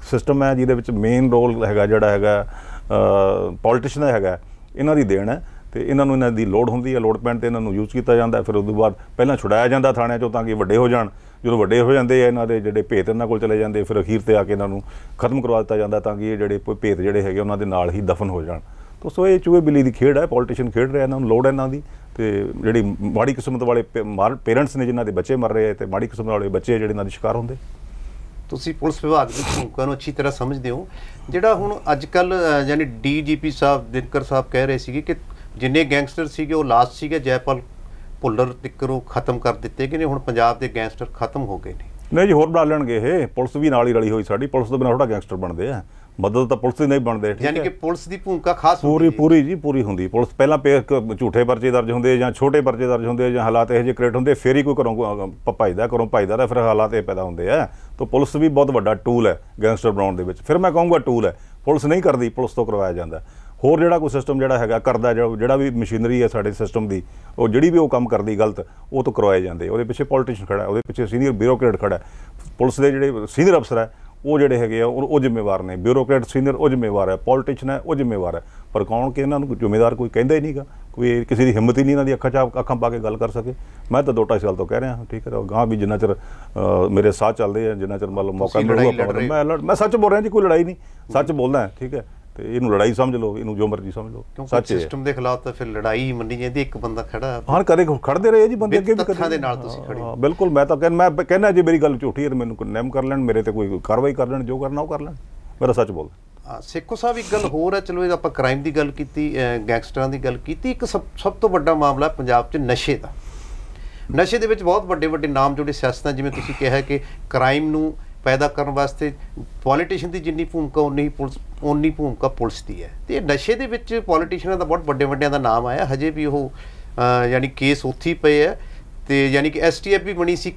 ਸਿਸਟਮ ਹੈ ਜਿਹਦੇ ਵਿੱਚ ਮੇਨ ਰੋਲ ਹੈਗਾ ਜਿਹੜਾ ਹੈਗਾ ਪੋਲਿਟਿਸ਼ੀਅਨ ਦਾ ਹੈਗਾ ਇਹਨਾਂ ਦੀ ਦੇਣ ਹੈ ਤੇ ਇਹਨਾਂ ਨੂੰ ਇਹਨਾਂ ਦੀ ਲੋੜ ਹੁੰਦੀ ਹੈ ਲੋੜ ਪੈਣ ਤੇ ਇਹਨਾਂ ਨੂੰ ਯੂਜ਼ ਕੀਤਾ ਜਾਂਦਾ ਫਿਰ ਉਸ ਤੋਂ ਬਾਅਦ ਪਹਿਲਾਂ ਛੁਡਾਇਆ ਜਾਂਦਾ ਥਾਣਿਆਂ ਚੋਂ ਤਾਂ ਕਿ ਵੱਡੇ ਹੋ ਜਾਣ ਜਦੋਂ ਵੱਡੇ ਹੋ ਜਾਂਦੇ ਆ ਇਹਨਾਂ ਦੇ ਜਿਹੜੇ ਭੇਤ ਇਹਨਾਂ ਕੋਲ ਚਲੇ ਜਾਂਦੇ ਫਿਰ ਅਖੀਰ ਤੇ ਆ ਕੇ ਇਹਨਾਂ ਨੂੰ ਖਤਮ ਕਰਵਾ ਦਿੱਤਾ ਜਾਂਦਾ ਤਾਂ ਕਿ ਇਹ ਜਿਹੜੇ ਭੇਤ ਜਿਹੜੇ ਹੈਗੇ ਉਹਨਾਂ ਦੇ ਨਾਲ ਹੀ ਦਫਨ ਹੋ ਜਾਣ ਤੋ ਸੋ ਇਹ ਚੂਹੇ ਬਿੱਲੀ ਦੀ ਖੇਡ ਹੈ ਪੋਲਿਟਿਸ਼ੀਅਨ ਖੇਡ ਰਿਹਾ ਇਹਨਾਂ ਨੂੰ ਲੋੜ ਇਹਨਾਂ ਦੀ ਤੇ ਜਿਹੜੀ ਮਾੜੀ ਕਿਸਮਤ ਵਾਲੇ ਪੇਰੈਂਟਸ ਨੇ ਜਿਨ੍ਹਾਂ ਦੇ ਬੱਚੇ ਮਰ ਰਹੇ ਤੇ ਮਾੜੀ ਕਿਸਮਤ ਵਾਲੇ ਬੱਚੇ ਜਿਹੜੇ ਇਹਨਾਂ ਦੇ ਸ਼ਿਕਾਰ ਹੁੰਦੇ ਤੁਸੀਂ ਪੁਲਿਸ ਵਿਭਾਗ ਦੀ ਭੂਮਿਕਾ ਨੂੰ ਅੱਛੀ ਤਰ੍ਹਾਂ ਸਮਝਦੇ ਹੋ ਜਿਹੜਾ ਹੁਣ ਅੱਜ ਕੱਲ ਯਾਨੀ ਡੀਜੀਪੀ ਸਾਹਿਬ ਦਿਨਕਰ ਸਾਹਿਬ ਕਹਿ ਰਹੇ ਸੀਗੇ ਕਿ ਜਿੰਨੇ ਗੈਂਗਸਟਰ ਸੀਗੇ ਉਹ ਲਾਸਟ ਸੀਗੇ ਜੈਪਾਲ ਟਿੱਕਰ ਤਿੱਕਰੋਂ ਖਤਮ ਕਰ ਦਿੱਤੇ ਗਏ ਨੇ ਹੁਣ ਪੰਜਾਬ ਦੇ ਗੈਂਗਸਟਰ ਖਤਮ ਹੋ ਗਏ ਨੇ ਨਹੀਂ ਜੀ ਹੋਰ ਬਣਾ ਲੈਣਗੇ ਇਹ ਪੁਲਿਸ ਵੀ ਨਾਲ ਹੀ ਰਲੀ ਹੋਈ ਸਾਡੀ ਪੁਲਿਸ ਤੋਂ ਬਿਨਾਂ ਥੋੜਾ ਗੈਂਗਸਟਰ ਬਣਦੇ ਆ ਮਦਦ ਤਾਂ ਪੁਲਿਸ ਦੀ ਨਹੀਂ ਬਣਦੇ ਯਾਨੀ ਕਿ ਪੁਲਿਸ ਦੀ ਭੂਮਿਕਾ ਖਾਸ ਪੂਰੀ ਪੂਰੀ ਜੀ ਪੂਰੀ ਹੁੰਦੀ ਪੁਲਿਸ ਪਹਿਲਾਂ ਪੇ ਝੂਠੇ ਪਰਚੇ ਦਰਜ ਹੁੰਦੇ ਜਾਂ ਛੋਟੇ ਪਰਚੇ ਦਰਜ ਹੁੰਦੇ ਜਾਂ ਹਾਲਾਤ ਇਹ ਜਿਹੇ ਕ੍ਰੀਏਟ ਹੁੰਦੇ ਫੇਰ ਹੀ ਕੋਈ ਘਰੋਂ ਪਪਾਈਦਾ ਘਰੋਂ ਪਾਈਦਾ ਦਾ ਫਿਰ ਹਾਲਾਤ ਇਹ ਪੈਦਾ ਹੁੰਦੇ ਆ ਤਾਂ ਪੁਲਿਸ ਵੀ ਬਹੁਤ ਵੱਡਾ ਟੂਲ ਹੈ ਗੈਂਗਸਟਰ ਬਣਾਉਣ ਦੇ ਵਿੱਚ ਫਿਰ ਮੈਂ ਕਹੂੰਗਾ ਟੂਲ ਹੈ ਪੁਲਿਸ ਨਹੀਂ ਕਰਦੀ ਪੁਲਿਸ ਤੋਂ ਕਰਵਾਇਆ ਜਾਂਦਾ ਹੋਰ ਜਿਹੜਾ ਕੋਈ ਸਿਸਟਮ ਜਿਹੜਾ ਹੈਗਾ ਕਰਦਾ ਜਿਹੜਾ ਵੀ ਮਸ਼ੀਨਰੀ ਹੈ ਸਾਡੇ ਸਿਸਟਮ ਦੀ ਉਹ ਜਿਹੜੀ ਵੀ ਉਹ ਕੰਮ ਕਰਦੀ ਗਲਤ ਉਹ ਤੋਂ ਕਰਵਾਏ ਜਾਂਦੇ ਉਹਦੇ ਪਿੱਛੇ ਪੋਲਿਟਿਸ਼ੀਅਨ ਖੜਾ ਉਹਦੇ ਪਿੱਛੇ ਸੀਨੀਅਰ ਬਿਊਰੋਕਰੇਟ ਖੜਾ ਪੁਲਿਸ ਦੇ ਜਿਹੜੇ ਸੀਨੀਅਰ ਅਫਸਰ ਹੈ ਉਹ ਜਿਹੜੇ ਹੈਗੇ ਆ ਉਹ ਜ਼ਿੰਮੇਵਾਰ ਨੇ ਬਿਊਰੋਕਰੇਟ ਸੀਨੀਅਰ ਉਹ ਜ਼ਿੰਮੇਵਾਰ ਹੈ ਪੋਲਿਟਿਸ਼ਨ ਹੈ ਉਹ ਜ਼ਿੰਮੇਵਾਰ ਹੈ ਪਰ ਕੌਣ ਕਿ ਇਹਨਾਂ ਨੂੰ ਜ਼ਿੰਮੇਵਾਰ ਕੋਈ ਕਹਿੰਦਾ ਹੀ ਨਹੀਂਗਾ ਕੋਈ ਕਿਸੇ ਦੀ ਹਿੰਮਤ ਹੀ ਨਹੀਂ ਇਹਨਾਂ ਦੀ ਅੱਖਾਂ 'ਚ ਅੱਖਾਂ ਪਾ ਕੇ ਗੱਲ ਕਰ ਸਕੇ ਮੈਂ ਤਾਂ ਦੋਟਾ ਸਾਲ ਤੋਂ ਕਹਿ ਰਿਹਾ ਠੀਕ ਹੈ ਗਾਂ ਵੀ ਜਿੰਨਾ ਚਿਰ ਮੇਰੇ ਸਾਹ ਚੱਲਦੇ ਆ ਜਿੰਨਾ ਚਿਰ ਮਤਲਬ ਮੌਕਾ ਮਿਲੂਗਾ ਮੈਂ ਮੈਂ ਸੱਚ ਬੋਲ ਰਿਹਾ ਜੀ ਕੋਈ ਲੜਾਈ ਨਹੀਂ ਸੱਚ ਬੋਲਦਾ ਠੀਕ ਹੈ ਤੇ ਇਹਨੂੰ ਲੜਾਈ ਸਮਝ ਲਓ ਇਹਨੂੰ ਜੋ ਮਰਜ਼ੀ ਸਮਝ ਲਓ ਕਿਉਂਕਿ ਸਿਸਟਮ ਦੇ ਖਿਲਾਫ ਤਾਂ ਫਿਰ ਲੜਾਈ ਮੰਨੀ ਜਾਂਦੀ ਇੱਕ ਬੰਦਾ ਖੜਾ ਹਾਂ ਕਰੇ ਖੜਦੇ ਰਹੇ ਜੀ ਬੰਦੇ ਅੱਗੇ ਵੀ ਕਰਦੇ ਦੇ ਨਾਲ ਤੁਸੀਂ ਖੜੇ ਹਾਂ ਬਿਲਕੁਲ ਮੈਂ ਤਾਂ ਕਹਿੰਦਾ ਮੈਂ ਕਹਿੰਦਾ ਜੇ ਮੇਰੀ ਗੱਲ ਝੂਠੀ ਹੈ ਤੇ ਮੈਨੂੰ ਕੰਡੈਮ ਕਰ ਲੈਣ ਮੇਰੇ ਤੇ ਕੋਈ ਕਾਰਵਾਈ ਕਰ ਲੈਣ ਜੋ ਕਰਨਾ ਉਹ ਕਰ ਲੈਣ ਮੇਰਾ ਸੱਚ ਬੋਲ ਸੇਖੋ ਸਾਹਿਬ ਇੱਕ ਗੱਲ ਹੋਰ ਹੈ ਚਲੋ ਇਹ ਆਪਾਂ ਕ੍ਰਾਈਮ ਦੀ ਗੱਲ ਕੀਤੀ ਗੈਂਗਸਟਰਾਂ ਦੀ ਗੱਲ ਕੀਤੀ ਇੱਕ ਸਭ ਤੋਂ ਵੱਡਾ ਮਾਮਲਾ ਪੰਜਾਬ 'ਚ ਨਸ਼ੇ ਦਾ ਨਸ਼ੇ ਦੇ ਵਿੱਚ ਬਹੁਤ ਵੱਡੇ ਵੱਡੇ ਨਾਮ ਜੁੜੇ ਸਿਆਸਤਾਂ ਜਿਵੇਂ ਤੁਸੀਂ ਕਿਹਾ ਕਿ ਕ੍ਰਾਈਮ ਨੂੰ ਪੈਦਾ ਕਰਨ ਵਾਸਤੇ ਪੋਲੀਟੀਸ਼ੀਅਨ ਦੀ ਜਿੰਨੀ ਭੂਮਿਕਾ ਉਨੀ ਪੁਲਿਸ ਉਨੀ ਭੂਮਿਕਾ ਪੁਲਿਸ ਦੀ ਹੈ ਤੇ ਨਸ਼ੇ ਦੇ ਵਿੱਚ ਪੋਲੀਟੀਸ਼ੀਅਨਾਂ ਦਾ ਬਹੁਤ ਵੱਡੇ ਵੱਡਿਆਂ ਦਾ ਨਾਮ ਆਇਆ ਹਜੇ ਵੀ ਉਹ ਯਾਨੀ ਕੇਸ ਉੱਥੇ ਪਏ ਹੈ ਤੇ ਯਾਨੀ ਕਿ ਐਸਟੀਐਫ ਵੀ ਬਣੀ ਸੀ